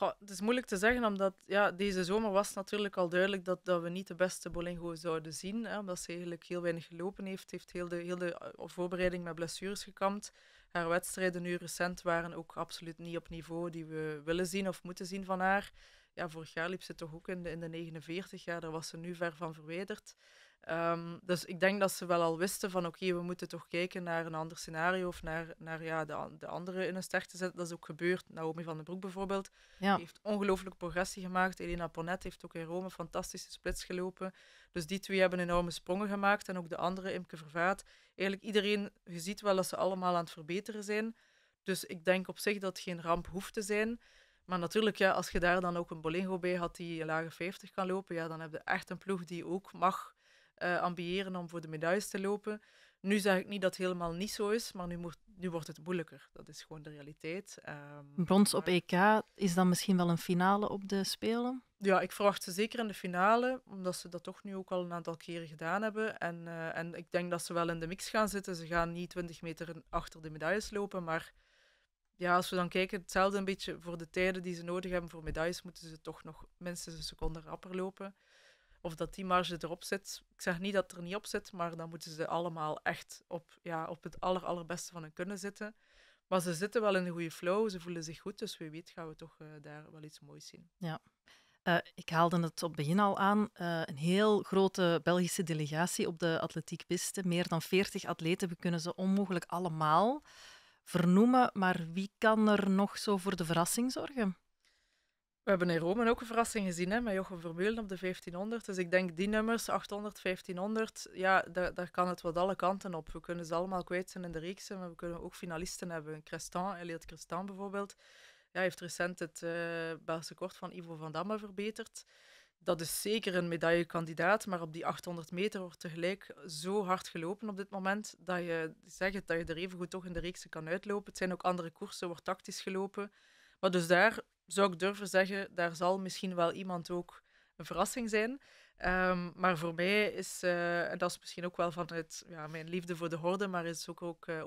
het is moeilijk te zeggen, omdat ja, deze zomer was natuurlijk al duidelijk dat, dat we niet de beste Bolingo zouden zien. Hè, omdat ze eigenlijk heel weinig gelopen heeft. heeft heel de, heel de eh, voorbereiding met blessures gekampt. Haar wedstrijden nu recent waren ook absoluut niet op niveau die we willen zien of moeten zien van haar. Ja, vorig jaar liep ze toch ook in de, in de 49 jaar, daar was ze nu ver van verwijderd. Ehm, dus ik denk dat ze wel al wisten van oké, we moeten toch kijken naar een ander scenario of naar, naar ja, de, de andere in een ster te zetten. Dat is ook gebeurd. Naomi van den Broek bijvoorbeeld heeft ongelooflijk progressie gemaakt. Elena Ponet heeft ook in Rome fantastische splits gelopen. Dus die twee hebben enorme sprongen gemaakt. En ook de andere, Imke Vervaat. Eigenlijk iedereen, je ziet wel dat ze allemaal aan het verbeteren zijn. Dus ik denk op zich dat het geen ramp hoeft te zijn. Maar natuurlijk, ja, als je daar dan ook een Bolingo bij had die lage 50 kan lopen, ja, dan heb je echt een ploeg die ook mag uh, ambiëren om voor de medailles te lopen. Nu zeg ik niet dat het helemaal niet zo is, maar nu, moet, nu wordt het moeilijker. Dat is gewoon de realiteit. Um, Brons op EK, is dan misschien wel een finale op de Spelen? Ja, ik verwacht ze zeker in de finale, omdat ze dat toch nu ook al een aantal keren gedaan hebben. En, eh, en ik denk dat ze wel in de mix gaan zitten. Ze gaan niet 20 meter achter de medailles lopen, maar ja, als we dan kijken, hetzelfde een beetje voor de tijden die ze nodig hebben voor medailles, moeten ze toch nog minstens een seconde rapper lopen of dat die marge erop zit. Ik zeg niet dat het er niet op zit, maar dan moeten ze allemaal echt op, ja, op het aller, allerbeste van hun kunnen zitten. Maar ze zitten wel in de goede flow, ze voelen zich goed, dus wie weet gaan we toch eh, daar wel iets moois zien. Ja. Eh, ik haalde het op het begin al aan. Eh, een heel grote Belgische delegatie op de atletiekpiste. Meer dan 40 atleten. We kunnen ze onmogelijk allemaal vernoemen. Maar wie kan er nog zo voor de verrassing zorgen? We hebben in Rome ook een verrassing gezien hè, met Jochem Vermeulen op de 1500. Dus ik denk die nummers, 800, 1500, ja, daar, daar kan het wat alle kanten op. We kunnen ze allemaal kwijt zijn in de reeksen, maar we kunnen ook finalisten hebben. Crestan, Elliot Crestan bijvoorbeeld, ja, heeft recent het uh, Belgische kort van Ivo van Damme verbeterd. Dat is zeker een medaillekandidaat, maar op die 800 meter wordt tegelijk zo hard gelopen op dit moment dat je zegt dat je er even goed toch in de reeksen kan uitlopen. Het zijn ook andere koersen, wordt tactisch gelopen. Maar dus daar zou ik durven zeggen, daar zal misschien wel iemand ook een verrassing zijn. Ehm, maar voor mij is, eh, en dat is misschien ook wel vanuit ja, mijn liefde voor de horde, maar is ook, ook uh,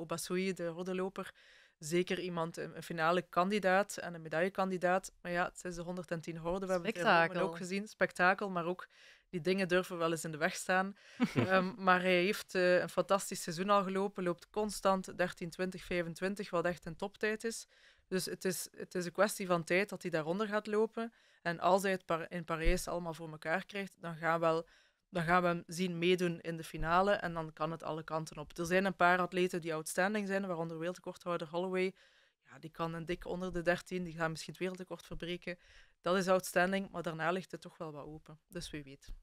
de hordeloper, zeker iemand, een, finale kandidaat en een medaillekandidaat. Maar ja, het is de 110 horde, we Spektakel. hebben het ook gezien. Spektakel, maar ook die dingen durven wel eens in de weg staan. [laughs] Ehm, maar hij heeft eh, een fantastisch seizoen al gelopen, loopt constant 13, 20, 25, wat echt een toptijd is. Dus het is, het is een kwestie van tijd dat hij daaronder gaat lopen. En als hij het in Parijs allemaal voor elkaar krijgt, dan gaan, we wel, dan gaan we hem zien meedoen in de finale. En dan kan het alle kanten op. Er zijn een paar atleten die outstanding zijn, waaronder wereldrecordhouder Holloway. Ja, die kan een dikke onder de 13, die gaat misschien het wereldrecord verbreken. Dat is outstanding, maar daarna ligt het toch wel wat open. Dus wie weet.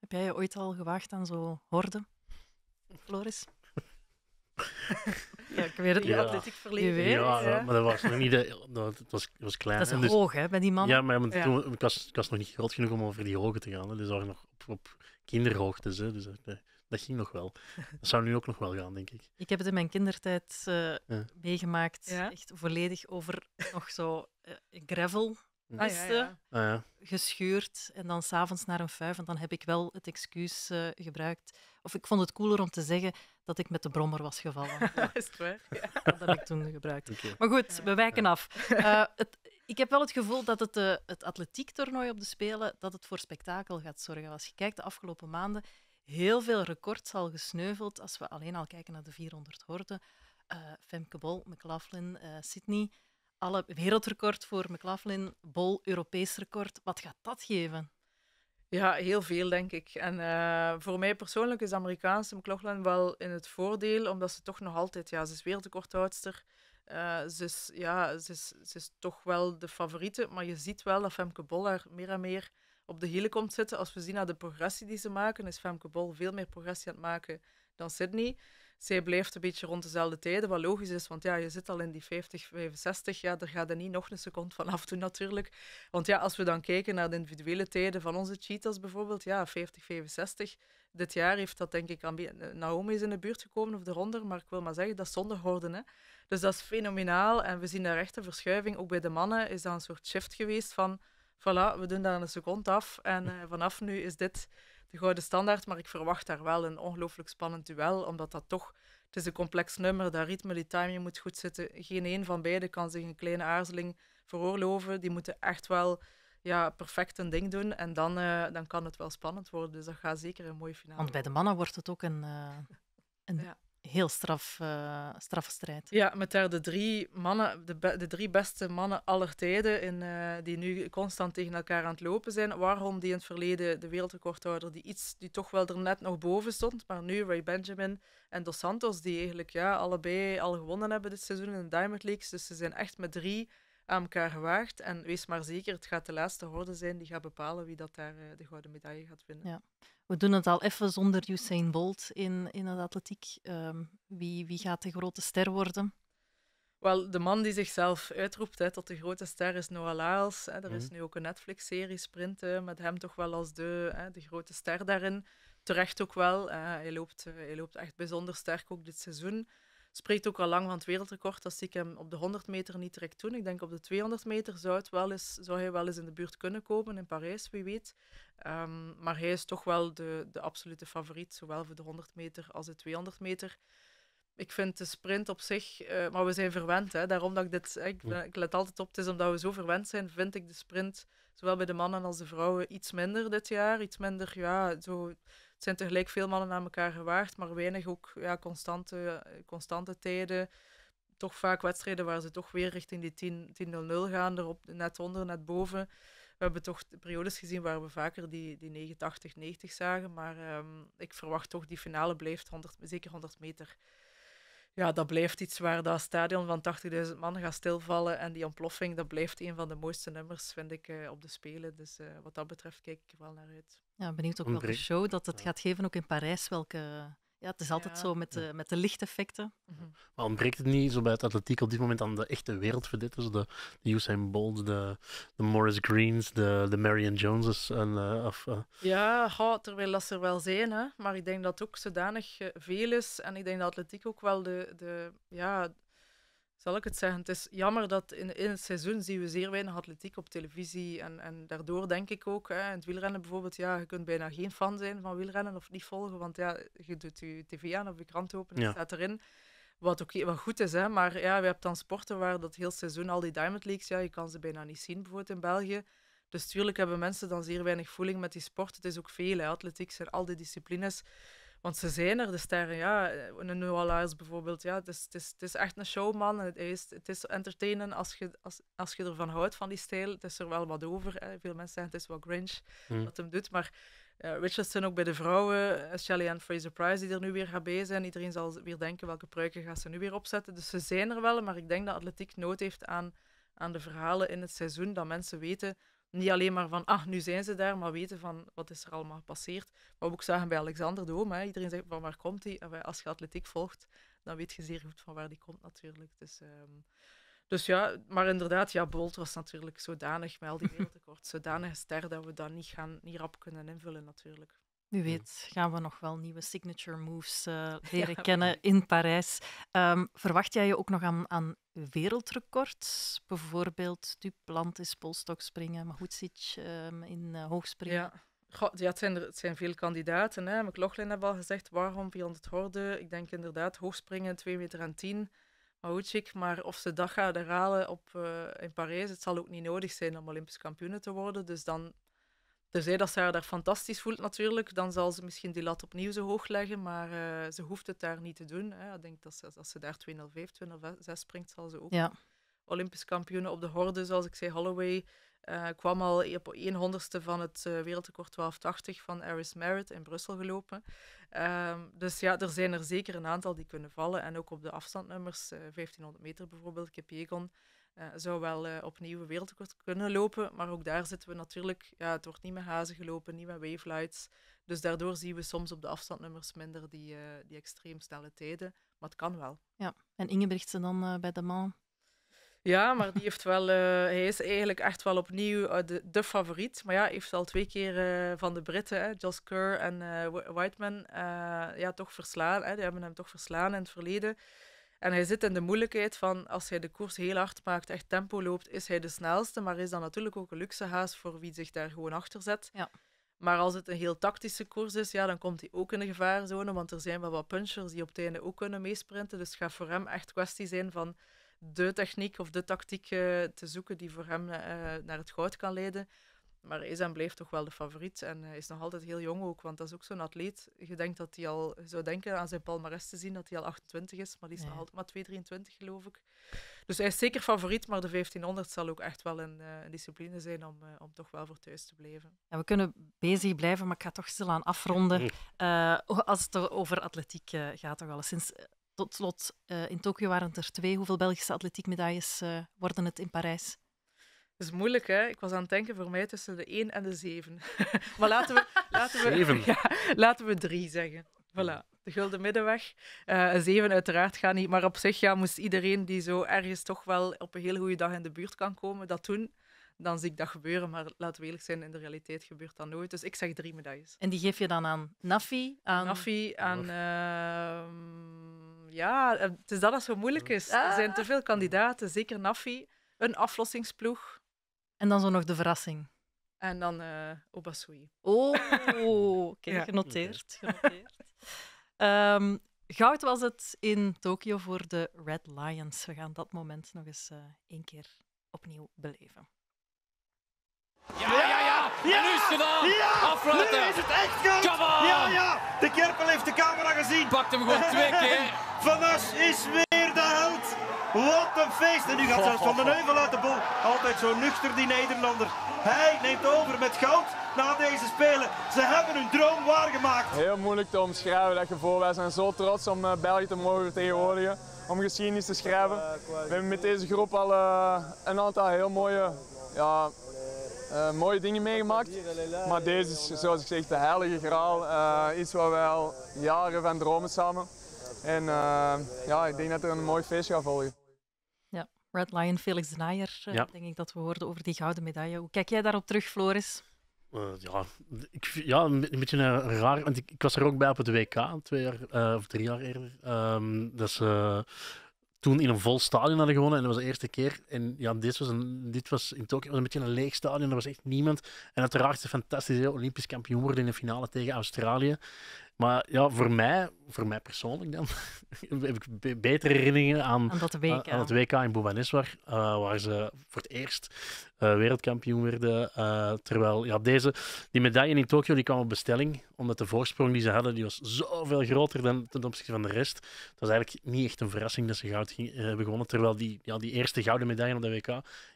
Heb jij je ooit al gewaagd aan zo'n horde, [laughs] Floris? ja, ik weet het. dat atletiek verleden. weet ja, maar dat was nog niet... dat, was, was klein. Dat is dus- hoog, hè, bij die mannen Ja, maar, toen, ik, was, was nog niet groot genoeg om over die hoogte te gaan. Hè. Dus waren nog op, op kinderhoogtes. Hè. Dus eh, dat ging nog wel. [laughs] Dat zou nu ook nog wel gaan, denk ik. Ik heb het in mijn kindertijd eh, meegemaakt. Echt volledig over nog zo eh, gravel hm. Ah, ah geschuurd en dan s'avonds naar een vuif. En dan heb ik wel het excuus gebruikt. Of ik vond het cooler om te zeggen dat ik met de brommer was gevallen. [laughs] Is het waar? Ja. [laughs] Dat heb ik toen gebruikt. Maar goed, we wijken af. Eh, ik heb wel het gevoel dat het, uh, het atletiektoernooi op de Spelen dat het voor spektakel gaat zorgen. Als je kijkt de afgelopen maanden, heel veel records al gesneuveld. Als we alleen al kijken naar de 400 horden. Eh, Femke Bol, McLaughlin, Sydney. Alle wereldrecord voor McLaughlin, Bol, Europees record. Wat gaat dat geven? Ja, heel veel denk ik. En eh, voor mij persoonlijk is Amerikaanse McLaughlin wel in het voordeel, omdat ze toch nog altijd, ja, ze is weer de korthoudster. Eh, ze, is, ja, ze, is, ze is toch wel de favoriete, maar je ziet wel dat Femke Bol daar meer en meer op de hielen komt zitten. Als we zien naar de progressie die ze maken, is Femke Bol veel meer progressie aan het maken dan Sydney zij blijft een beetje rond dezelfde tijden, wat logisch is, want ja, je zit al in die 50, 65, ja, daar gaat er niet nog een seconde van af toe natuurlijk. Want ja, als we dan kijken naar de individuele tijden van onze cheetahs bijvoorbeeld, ja, 50, 65, dit jaar heeft dat denk ik, eh, Naomi is in de buurt gekomen of eronder, maar ik wil maar zeggen, dat is zonder horden. Hè. Dus dat is fenomenaal en we zien daar echt een verschuiving. Ook bij de mannen is dat een soort shift geweest van, voilà, we doen daar een seconde af en eh, vanaf nu is dit de gouden standaard, maar ik verwacht daar wel een ongelooflijk spannend duel, omdat dat toch, het is een complex nummer, dat ritme, die timing moet goed zitten. Geen een van beiden kan zich een kleine aarzeling veroorloven. Die moeten echt wel ja, perfect een ding doen en dan, eh, dan kan het wel spannend worden. Dus dat gaat zeker een mooie finale. Want bij de mannen wordt het ook een... Eh, een [laughs] ja heel straf, uh, straffe strijd. Ja, met daar de drie mannen, de, de drie beste mannen aller tijden, in, eh, die nu constant tegen elkaar aan het lopen zijn. Waarom die in het verleden de wereldrecordhouder, die iets, die toch wel er net nog boven stond, maar nu Ray Benjamin en Dos Santos, die eigenlijk ja, allebei al gewonnen hebben dit seizoen in de Diamond Leagues. Dus ze zijn echt met drie aan elkaar gewaagd. En wees maar zeker, het gaat de laatste horde zijn die gaat bepalen wie dat daar eh, de gouden medaille gaat winnen. Ja we doen het al even zonder Usain Bolt in, in het atletiek. Ehm, wie, wie gaat de grote ster worden? Wel, de man die zichzelf uitroept hè, tot de grote ster is Noah Lyles. Hè. Er is mhm. nu ook een Netflix-serie, Sprinten, met hem toch wel als de, hè, de grote ster daarin. Terecht ook wel. Hij, loopt, hij loopt echt bijzonder sterk ook dit seizoen spreekt ook al lang van het wereldrecord. Dat zie ik hem op de 100 meter niet direct doen. Ik denk op de 200 meter zou, het wel eens, zou hij wel eens in de buurt kunnen komen in Parijs, wie weet. Ehm, maar hij is toch wel de, de absolute favoriet, zowel voor de 100 meter als de 200 meter. Ik vind de sprint op zich, eh, maar we zijn verwend. Hè? Daarom dat ik dit, ik, ik, let altijd op, het is omdat we zo verwend zijn, vind ik de sprint, zowel bij de mannen als de vrouwen, iets minder dit jaar. Iets minder, ja, zo het zijn tegelijk veel mannen aan elkaar gewaagd, maar weinig ook ja, constante, constante tijden. Toch vaak wedstrijden waar ze toch weer richting die 10-0-0 gaan, erop, net onder, net boven. We hebben toch periodes gezien waar we vaker die, die 89, 90 zagen. Maar ehm, ik verwacht toch die finale blijft 100, zeker 100 meter ja, dat blijft iets waar dat stadion van 80.000 man gaat stilvallen. En die ontploffing, dat blijft een van de mooiste nummers, vind ik, eh, op de Spelen. Dus eh, wat dat betreft kijk ik wel naar uit. Ja, benieuwd ook welke show dat het gaat geven, ook in Parijs. Welke ja, het is altijd zo met de, met de lichteffecten. Mhm. Maar ontbreekt het niet zo bij het atletiek op dit moment aan de echte Dus De, de Usain Bolts, de, de Morris Greens, de, de Marion Joneses? En, eh, of, eh. Ja, terwijl dat er wel zijn. Hè. Maar ik denk dat het ook zodanig eh, veel is. En ik denk dat atletiek ook wel de, de, ja, zal ik het zeggen. Het is jammer dat in, in het seizoen zien we zeer weinig atletiek op televisie. En, en daardoor denk ik ook, hè, het wielrennen bijvoorbeeld, ja, je kunt bijna geen fan zijn van wielrennen of niet volgen. Want ja, je doet je tv aan of je krant open en ja. staat erin. Wat, wat goed is, hè, maar ja, we hebben dan sporten waar dat heel seizoen al die Diamond Leagues, ja, je kan ze bijna niet zien bijvoorbeeld in België. Dus tuurlijk hebben mensen dan zeer weinig voeling met die sport. Het is ook veel, atletiek en al die disciplines. Want ze zijn er, de sterren. Ja. Eh, een Lars bijvoorbeeld. Ja. Het, is, het, is, het is echt een showman. Het is, het is entertainen als je, als, als je ervan houdt, van die stijl. Het is er wel wat over. Hè. Veel mensen zeggen het is wel Grinch hmm. wat hem doet. Maar uh, Richardson ook bij de vrouwen. Shelly eh, Shelley Ann Fraser-Price die er nu weer gaat bij zijn. Iedereen zal weer denken welke pruiken gaat ze nu weer opzetten. Dus ze zijn er wel. Maar ik denk dat atletiek nood heeft aan, aan de verhalen in het seizoen. Dat mensen weten niet alleen maar van, ah, nu zijn ze daar, maar weten van wat is er allemaal gepasseerd. Maar ook zagen bij Alexander Doom, hè. iedereen zegt van waar komt hij? Als je atletiek volgt, dan weet je zeer goed van waar die komt natuurlijk. Dus, ehm, dus ja, maar inderdaad, ja, Bolt was natuurlijk zodanig met al die [laughs] wereldrecords, zodanige ster dat we dat niet, gaan, niet rap kunnen invullen natuurlijk. Nu weet gaan we nog wel nieuwe signature moves eh, [laughs] leren kennen in Parijs. Ehm, verwacht jij je ook nog aan, aan wereldrecords? Bijvoorbeeld is polstok springen, Magutic um, ehm, in uh, eh, hoogspringen? Ja. Goh, ja, het, zijn er, het zijn veel kandidaten. Hè. McLaughlin heeft al gezegd, waarom 400 horde? Ik denk inderdaad hoogspringen, 2 meter en 10. Mahuchik, maar of ze dat gaan herhalen op, eh, in Parijs, het zal ook niet nodig zijn om Olympisch kampioen te worden. Dus dan Terzij dat ze haar daar fantastisch voelt natuurlijk, dan zal ze misschien die lat opnieuw zo hoog leggen, maar eh, ze hoeft het daar niet te doen. Hè. Ik denk dat als ze daar 205, 206 springt, zal ze ook ja. Olympisch kampioen op de horde, zoals ik zei, Holloway. Eh, kwam al op 100ste van het uh, wereldrecord 1280 van Aris Merritt in Brussel gelopen. Ehm, dus ja, er zijn er zeker een aantal die kunnen vallen. En ook op de afstandnummers, 1500 meter bijvoorbeeld. Ik heb uh, zou wel uh, opnieuw wereldrecord kunnen lopen. Maar ook daar zitten we natuurlijk, ja, het wordt niet met hazen gelopen, niet met wavelights. Dus daardoor zien we soms op de afstandnummers minder die, uh, die extreem snelle tijden. Maar het kan wel. Ja, en ze dan bij de man. Ja, maar die heeft wel, hij is eigenlijk echt wel opnieuw de, de, favoriet. Maar ja, hij heeft al twee keer van de Britten, hè, Jos Kerr en Whiteman, ja, toch verslagen. Hè, die hebben hem toch verslaan in het verleden. En hij zit in de moeilijkheid van als hij de koers heel hard maakt, echt tempo loopt, is hij de snelste. Maar is dan natuurlijk ook een luxe haas voor wie zich daar gewoon achter zet. Ja. Maar als het een heel tactische koers is, ja, dan komt hij ook in de gevaarzone. Want er zijn wel wat punchers die op het einde ook kunnen meesprinten. Dus het gaat voor hem echt kwestie zijn van de techniek of de tactiek eh, te zoeken die voor hem eh, naar het goud kan leiden maar is en blijft toch wel de favoriet. En hij is nog altijd heel jong ook, want dat is ook zo'n atleet. Je denkt dat hij al, zou denken aan zijn palmarès te zien, dat hij al 28 is, maar die is nog altijd maar 223 geloof ik. Dus hij is zeker favoriet, maar de 1500 zal ook echt wel een, eh, discipline zijn om, eh, om toch wel voor thuis te blijven. Ja, we kunnen bezig blijven, maar ik ga toch stilaan afronden. Mm. Eh, als het over atletiek gaat, toch wel sinds... Tot slot, in Tokio waren het er twee. Hoeveel Belgische atletiekmedailles worden het in Parijs? Dat is moeilijk, hè? Ik was aan het denken voor mij tussen de 1 en de 7. [laughs] maar laten we, laten, we, [laughs] Ja, laten we 3 zeggen. Voilà. De gulden middenweg. Uh, zeven uiteraard gaat niet, maar op zich ja, moest iedereen die zo ergens toch wel op een heel goede dag in de buurt kan komen, dat doen dan zie ik dat gebeuren. Maar laten we eerlijk zijn, in de realiteit gebeurt dat nooit. Dus ik zeg drie medailles. En die geef je dan aan Naffi, Aan... Naffi, aan... Uh, ja, het is dat dat zo moeilijk is. Er zijn ah. te veel kandidaten, zeker Naffi. Een aflossingsploeg. En dan zo nog de verrassing. En dan uh, Obasui. Oh, [laughs] oké genoteerd. genoteerd. Um, goud was het in Tokio voor de Red Lions. We gaan dat moment nog eens uh, één keer opnieuw beleven. Ja, ja, ja! ja! nu is het gedaan! Ja! Nu is het echt Ja, ja! De Kerpel heeft de camera gezien! Pakte hem gewoon twee [laughs] keer! Van is weer... Wat een feest! En nu gaat zelfs Van den Heuvel uit de bol. Altijd zo nuchter, die Nederlander. Hij neemt over met goud na deze Spelen. Ze hebben hun droom waargemaakt. Heel moeilijk te omschrijven dat gevoel. Wij zijn zo trots om eh, België te mogen vertegenwoordigen. Om geschiedenis te schrijven. We hebben met deze groep al eh, een aantal heel mooie, ja, eh, mooie dingen meegemaakt. Maar deze is, zoals ik zeg, de heilige graal. iets waar wij al jaren van dromen samen. En ja, ik denk dat er een mooi feest gaat volgen. Red Lion Felix de eh, denk ik dat we hoorden over die gouden medaille. Hoe kijk jij daarop terug, Floris? Eh, ja, ik, ja, een, beetje een raar, want ik, was er ook bij op het WK, twee jaar eh, of drie jaar eerder. Ehm, dat is toen in een vol stadion hadden gewonnen en dat was de eerste keer. En ja, dit was, een, dit was in Tokio was een beetje een leeg stadion, er was echt niemand. En uiteraard is het fantastisch, Olympisch kampioen worden in de finale tegen Australië. Maar ja, voor mij, voor mij persoonlijk dan, [laughs] heb ik betere herinneringen aan, aan, dat eh, WK. het WK in Bhubaneswar, uh, eh, waar ze voor het eerst eh, wereldkampioen werden. terwijl ja, deze, die medaille in Tokio die kwam op bestelling, omdat de voorsprong die ze hadden die was zoveel groter dan ten opzichte van de rest. Dat was eigenlijk niet echt een verrassing dat ze goud hebben gewonnen. Terwijl die, ja, die eerste gouden medaille op de WK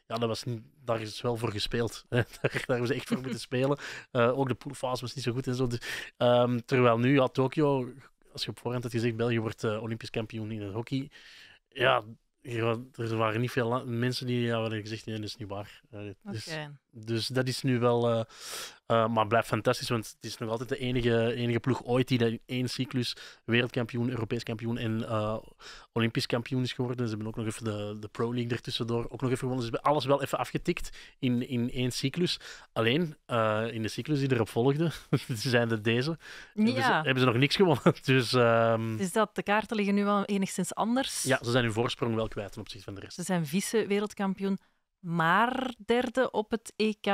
ja, dat was daar is wel voor gespeeld. [laughs] daar, daar hebben ze echt voor moeten spelen. Eh, ook de poolfase was niet zo goed en zo. Dus, ehm, terwijl nu, ja, Tokio, als je op voorhand had gezegd, België wordt eh, Olympisch kampioen in het hockey. Ja, er waren niet veel mensen die ja, hadden gezegd, nee, dat is niet waar. Eh, dus dat is nu wel. Eh, eh, maar blijft fantastisch, want het is nog altijd de enige, enige ploeg ooit die in één cyclus wereldkampioen, Europees kampioen en eh, Olympisch kampioen is geworden. Ze hebben ook nog even de, de Pro League ertussendoor ook nog even gewonnen. Ze hebben alles wel even afgetikt in, in één cyclus. Alleen in de cyclus die erop volgde, [laughs] zijn er deze, ja. hebben, ze, nog niks gewonnen. [laughs] Dus, ehm, dus dat de kaarten liggen nu wel enigszins anders. Ja, ze zijn hun voorsprong wel kwijt ten opzichte van de rest. Ze zijn vice-wereldkampioen maar derde op het EK.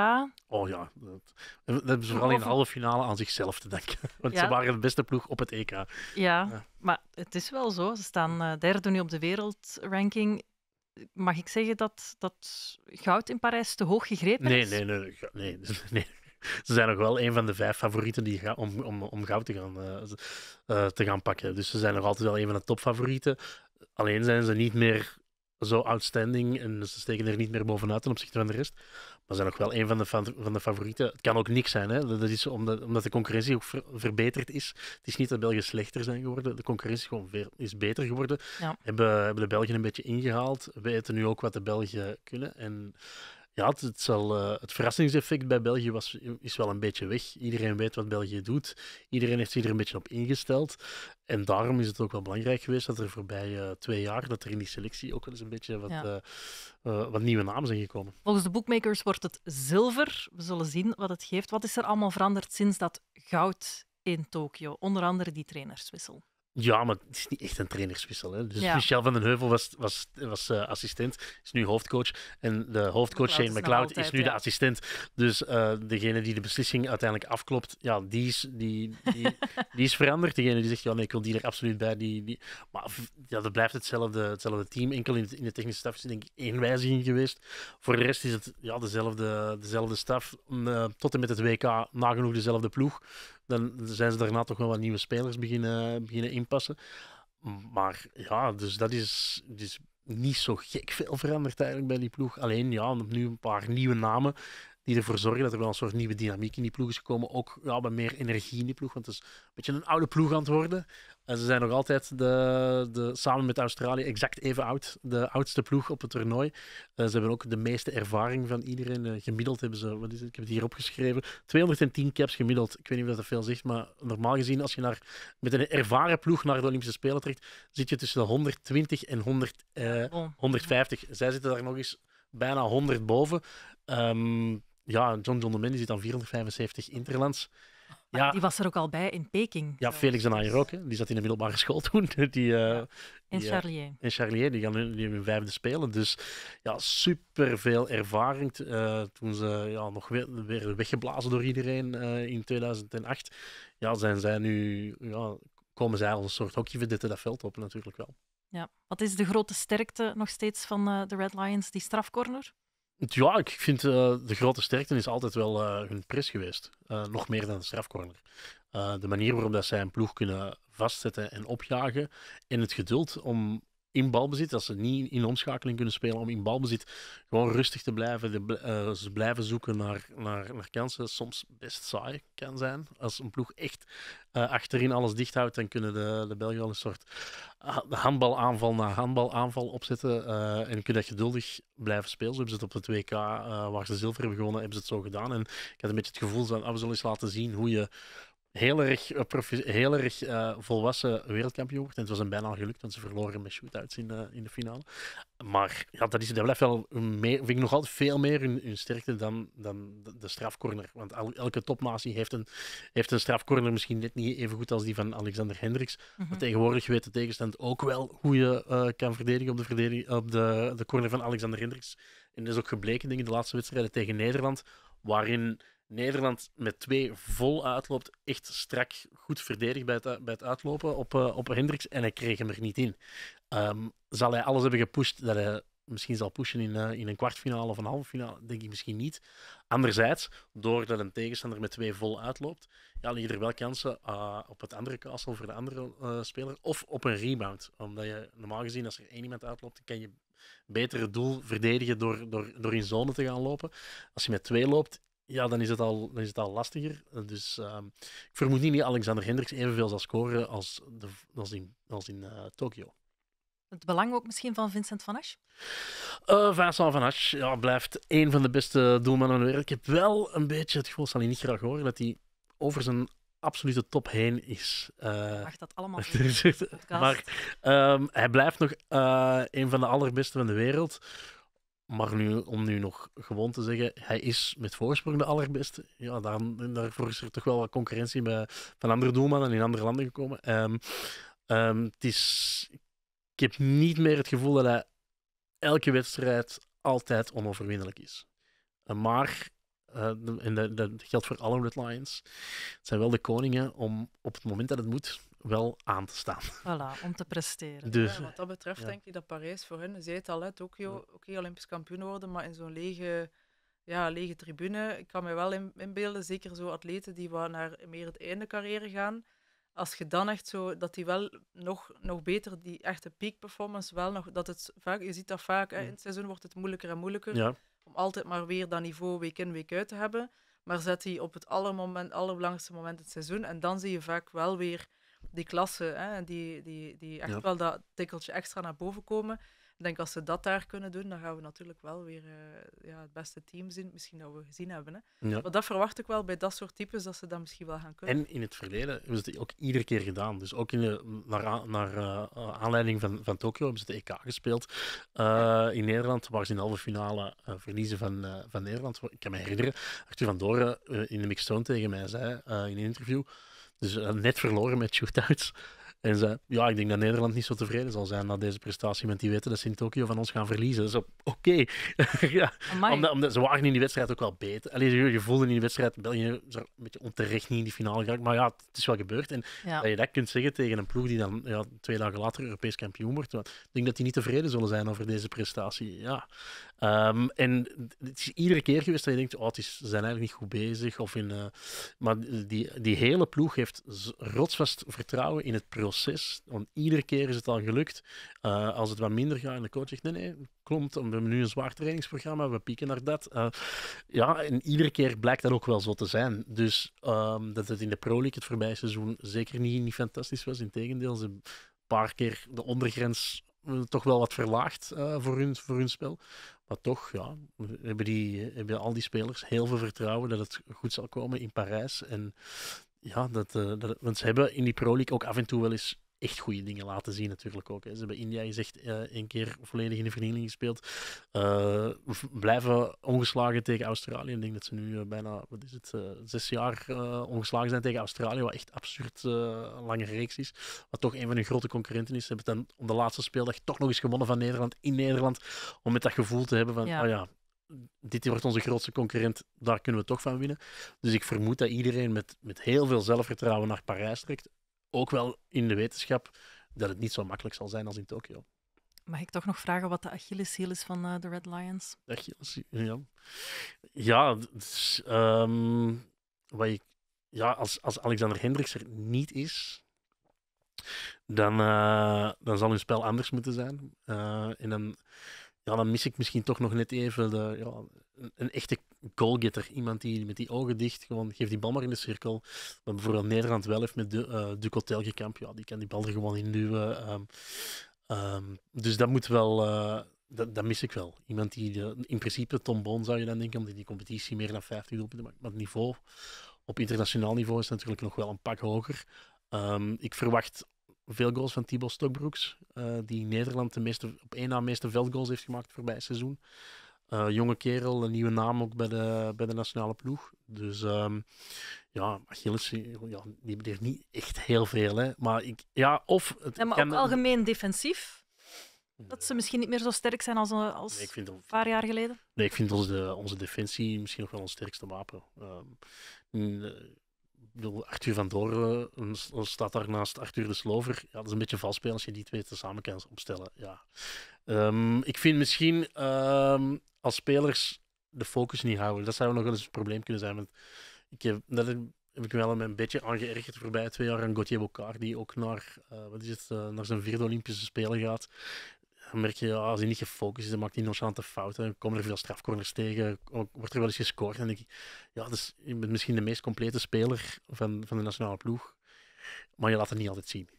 Oh ja, dat, dat hebben ze vooral in de halve finale aan zichzelf te denken. [laughs] Want ze waren de beste ploeg op het EK. Ja, ja, maar het is wel zo. Ze staan eh, derde nu op de wereldranking. Mag ik zeggen dat, dat goud in Parijs te hoog gegrepen is? Nee, nee, nee. nee, [laughs] nee, Ze zijn nog wel een van de vijf favorieten die om, om, om goud te gaan, eh, eh, te gaan pakken. Dus ze zijn nog altijd wel een van de topfavorieten. Alleen zijn ze niet meer zo outstanding en ze steken er niet meer bovenuit ten opzichte van de rest. Maar zijn nog wel een van de, van de favorieten. Het kan ook niks zijn, hè? Dat is omdat, omdat de concurrentie ook verbeterd is. Het is niet dat België slechter zijn geworden, de concurrentie gewoon is beter geworden. Hebben, hebben de Belgen een beetje ingehaald, We weten nu ook wat de Belgen kunnen. En ja, het, zal, eh, het verrassingseffect bij België was, is wel een beetje weg. Iedereen weet wat België doet. Iedereen heeft zich er een beetje op ingesteld. En daarom is het ook wel belangrijk geweest dat er voorbij uh, twee jaar, dat er in die selectie ook wel eens een beetje wat, eh, wat nieuwe namen zijn gekomen. Volgens de bookmakers wordt het zilver. We zullen zien wat het geeft. Wat is er allemaal veranderd sinds dat goud in Tokio? Onder andere die trainerswissel. Ja, maar het is niet echt een trainerswissel. Hè? Dus Michel van den Heuvel was, was, was eh, assistent, is nu hoofdcoach. En de hoofdcoach Shane McLeod is, nu de assistent. Dus uh, degene die de beslissing uiteindelijk afklopt, ja, die, is, die, die, die is veranderd. Degene die zegt, ja, nee, ik wil die er absoluut bij. Die, die... Maar ja, dat blijft hetzelfde, hetzelfde team. Enkel in, de technische staf is denk ik één wijziging geweest. Voor de rest is het ja, dezelfde, dezelfde staf. Mm, eh, tot en met het WK nagenoeg dezelfde ploeg. Dan zijn ze daarna toch wel wat nieuwe spelers beginnen, beginnen inpassen. Maar ja, dus dat is, dus niet zo gek veel veranderd eigenlijk bij die ploeg. Alleen ja, nu een paar nieuwe namen die ervoor zorgen dat er wel een soort nieuwe dynamiek in die ploeg is gekomen. Ook ja, met meer energie in die ploeg, want het is een beetje een oude ploeg aan het worden. En ze zijn nog altijd, de, de, samen met Australië, exact even oud. De oudste ploeg op het toernooi. Eh, ze hebben ook de meeste ervaring van iedereen. Eh, gemiddeld hebben ze, wat is het? ik heb het hier opgeschreven, 210 caps gemiddeld. Ik weet niet of dat veel zegt, maar normaal gezien, als je naar, met een ervaren ploeg naar de Olympische Spelen trekt, zit je tussen de 120 en 100, 150. Eh, Zij zitten daar nog eens bijna 100 boven. Um, ja, John John de Mendy zit aan 475 Interlands. ja. Die was er ook al bij in Peking. Ja, Felix en Ayer ook. Die zat in de middelbare school [laughs] toen. Die, uh, ja. En die, eh, Charlier. en Charlier, die gaan nu hun vijfde spelen. Dus ja, superveel ervaring. Eh, toen ze ja, nog weer, weer weggeblazen door iedereen in 2008, ja, zijn zij nu, ja, komen zij als een soort hockeyvedette dat veld op natuurlijk wel. Ja. Wat is de grote sterkte nog steeds van de Red Lions, die strafcorner? Ja, ik vind eh, de grote sterkte is altijd wel eh, hun pres geweest. Eh, nog meer dan de strafcorner. de manier waarop dat zij een ploeg kunnen vastzetten en opjagen. En het geduld om in balbezit, dat ze niet in omschakeling kunnen spelen om in balbezit gewoon rustig te blijven. De, eh, ze blijven zoeken naar, naar, naar kansen. Soms best saai kan zijn. Als een ploeg echt eh, achterin alles dicht houdt, dan kunnen de, de Belgen wel een soort ah, handbalaanval na handbalaanval opzetten. Eh, en kunnen dat geduldig blijven spelen. Zo hebben ze het op de WK k waar ze zilver hebben gewonnen, hebben ze het zo gedaan. En ik had een beetje het gevoel, van, ah, we zullen eens laten zien hoe je, heel erg, eh, heel erg eh, volwassen wereldkampioen wordt. En het was hem bijna gelukt, want ze verloren met shootouts in, uh, in de finale. Maar ja, dat, is, dat blijft wel vind ik nog altijd veel meer hun, hun sterkte dan, dan de, de strafcorner. Want elke topnatie heeft een, heeft een strafcorner misschien net niet even goed als die van Alexander Hendricks. Mhm. Maar tegenwoordig weet de tegenstand ook wel hoe je kan verdedigen op, de, verdediging op de, de corner van Alexander Hendricks. En dat is ook gebleken, denk ik, de laatste wedstrijden tegen Nederland, waarin Nederland met twee vol uitloopt. Echt strak goed verdedigd bij het, bij het uitlopen op, uh, op Hendricks. En hij kreeg hem er niet in. Ehm, zal hij alles hebben gepusht dat hij misschien zal pushen in, eh, in een kwartfinale of een halve finale? Denk ik misschien niet. Anderzijds, doordat een tegenstander met twee vol uitloopt, ja, liggen er wel kansen eh, op het andere kastel voor de andere speler. Of op een rebound. Omdat je normaal gezien, als er één iemand uitloopt, dan kan je betere het doel verdedigen door, door, door in zone te gaan lopen. Als je met twee loopt, ja, dan is het al, dan is het al lastiger. Dus ehm, ik vermoed niet dat Alexander Hendricks evenveel zal scoren als, de, als in, als in eh, Tokio. Het belang ook misschien van Vincent van Asch? Eh, Vincent van Asch ja, blijft een van de beste doelmannen van de wereld. Ik heb wel een beetje het gevoel, zal hij niet graag dat hij over zijn absolute top heen is. Uh, Mag dat allemaal [laughs] Maar ehm, hij blijft nog uh, een van de allerbeste van de wereld. Maar nu, om nu nog gewoon te zeggen, hij is met voorsprong de allerbeste. Ja, daar, daarvoor is er toch wel wat concurrentie bij, van andere doelmannen in andere landen gekomen. Um, um, het is, ik heb niet meer het gevoel dat hij elke wedstrijd altijd onoverwinnelijk is. Eh, maar, eh, en dat, dat geldt voor alle Red Lions, het zijn wel de koningen om op het moment dat het moet wel aan te staan. [laughs] Voilà, om te presteren. Dus, wat dat betreft denk ik dat Parijs voor hen, zei het al, Tokio, oké, okay, Olympisch kampioen worden, maar in zo'n lege, ja, lege tribune. Ik kan me wel in, inbeelden, zeker zo atleten die wat naar meer het einde carrière gaan, als je dan echt zo, dat die wel nog, nog beter, die echte peak performance, wel nog, dat het vaak, je ziet dat vaak, in het seizoen wordt het moeilijker en moeilijker om altijd maar weer dat niveau week in, week uit te hebben. Maar zet die op het allermoment, allerbelangrijkste moment het seizoen en dan zie je vaak wel weer die klassen, hè, die, die, die echt wel dat tikkeltje extra naar boven komen. Ik denk als ze dat daar kunnen doen, dan gaan we natuurlijk wel weer eh, ja, het beste team zien. Misschien dat we gezien hebben. Hè. Maar dat verwacht ik wel bij dat soort types, dat ze dat misschien wel gaan kunnen. En in het verleden hebben ze het ook iedere keer gedaan. Dus ook in naar, naar eh, eh, aanleiding van, van Tokio hebben ze de EK gespeeld in Nederland, waar ze in de halve finale verliezen van, van Nederland. Ik kan me herinneren, Arthur van Doren in de mixzone tegen mij zei in een interview dus uh, net verloren met shootouts. En zei, ja, ik denk dat Nederland niet zo tevreden zal zijn na deze prestatie, want die weten dat ze in Tokio van ons gaan verliezen. Dus oké. [laughs] ja, omdat, omdat, ze waren in die wedstrijd ook wel beter. Alleen je voelde in die wedstrijd, België een beetje onterecht niet in die finale geraakt, maar ja, het is wel gebeurd. En dat je dat kunt zeggen tegen een ploeg die dan ja, twee dagen later Europees kampioen wordt, ik denk dat die niet tevreden zullen zijn over deze prestatie. Ja. Ehm, en het is iedere keer geweest dat je denkt, oh, het is, ze zijn eigenlijk niet goed bezig. Of in, eh, maar die, die hele ploeg heeft rotsvast vertrouwen in het proces. Want iedere keer is het al gelukt. Eh, als het wat minder gaat en de coach zegt, nee, nee, klopt, we hebben nu een zwaar trainingsprogramma, we pieken naar dat. Eh, ja, en iedere keer blijkt dat ook wel zo te zijn. Dus ehm, dat het in de Pro League het voorbije seizoen zeker niet, niet fantastisch was. Integendeel, ze een paar keer de ondergrens toch wel wat verlaagd voor, hun, voor hun spel. Maar toch, ja, hebben, die, eh, hebben al die spelers heel veel vertrouwen dat het goed zal komen in Parijs. En ja, dat, eh, dat, want ze hebben in die Pro League ook af en toe wel eens echt goede dingen laten zien natuurlijk ook. Hè. Ze hebben India is echt één keer volledig in de vernieling gespeeld. Eh, blijven ongeslagen tegen Australië. Ik denk dat ze nu eh, bijna, wat is het, eh, zes jaar ongeslagen zijn tegen Australië, wat echt absurd lange reeks is. Wat toch een van hun grote concurrenten is. Ze hebben dan op de laatste speeldag toch nog eens gewonnen van Nederland in Nederland. Om met dat gevoel te hebben van, ja. oh ja, dit wordt onze grootste concurrent, daar kunnen we toch van winnen. Dus ik vermoed dat iedereen met, met heel veel zelfvertrouwen naar Parijs trekt ook wel in de wetenschap dat het niet zo makkelijk zal zijn als in Tokio. Mag ik toch nog vragen wat de Achilleshiel is van uh, de Red Lions? Achilles, ja. Ja, ehm, wat ik, ja als, als Alexander Hendricks er niet is, dan, eh, dan zal hun spel anders moeten zijn. Eh, en dan ja, dan mis ik misschien toch nog net even de, ja, een, echte goalgetter. Iemand die met die ogen dicht gewoon geeft die bal maar in de cirkel. Wat bijvoorbeeld Nederland wel heeft met de, uh, gekamp. Ja, die kan die bal er gewoon in duwen. Ehm, ehm. dus dat moet wel... Eh, dat, dat, mis ik wel. Iemand die in principe Tom Boon zou je dan denken, omdat die competitie meer dan 50 doelpunten maakt. Maar het niveau op internationaal niveau is natuurlijk nog wel een pak hoger. Ehm, ik verwacht veel goals van Thibaut Stokbroeks, eh, die Nederland de meeste, op één na meeste veldgoals heeft gemaakt voorbij het seizoen. Eh, jonge kerel, een nieuwe naam ook bij de, bij de nationale ploeg. Dus ehm, ja, Achilles ja, die heeft niet echt heel veel. Hè. Maar, ik, ja, of het maar kan... ook algemeen defensief. Dat ze misschien niet meer zo sterk zijn als, eh, als een paar jaar geleden? Nee, ik vind onze, onze defensie misschien nog wel ons sterkste wapen. Um, bedoel, Arthur van Doren eh, staat daarnaast Arthur de Slover. Ja, dat is een beetje vals spelen als je die twee tezamen kan opstellen. Ja. Ehm, ik vind misschien ehm, als spelers de focus niet houden. Dat zou nog wel eens een probleem kunnen zijn. Want ik heb, dat heb, ik wel een beetje aangeërgerd voorbij twee jaar aan Gauthier Bocard, die ook naar, eh, wat is het, eh, naar zijn vierde Olympische Spelen gaat dan merk je, als hij niet gefocust is, dan maakt hij nonchalante fouten. Dan komen er veel strafcorners tegen, wordt er wel eens gescoord. En ik, ja, dus, je bent misschien de meest complete speler van, van de nationale ploeg. Maar je laat het niet altijd zien.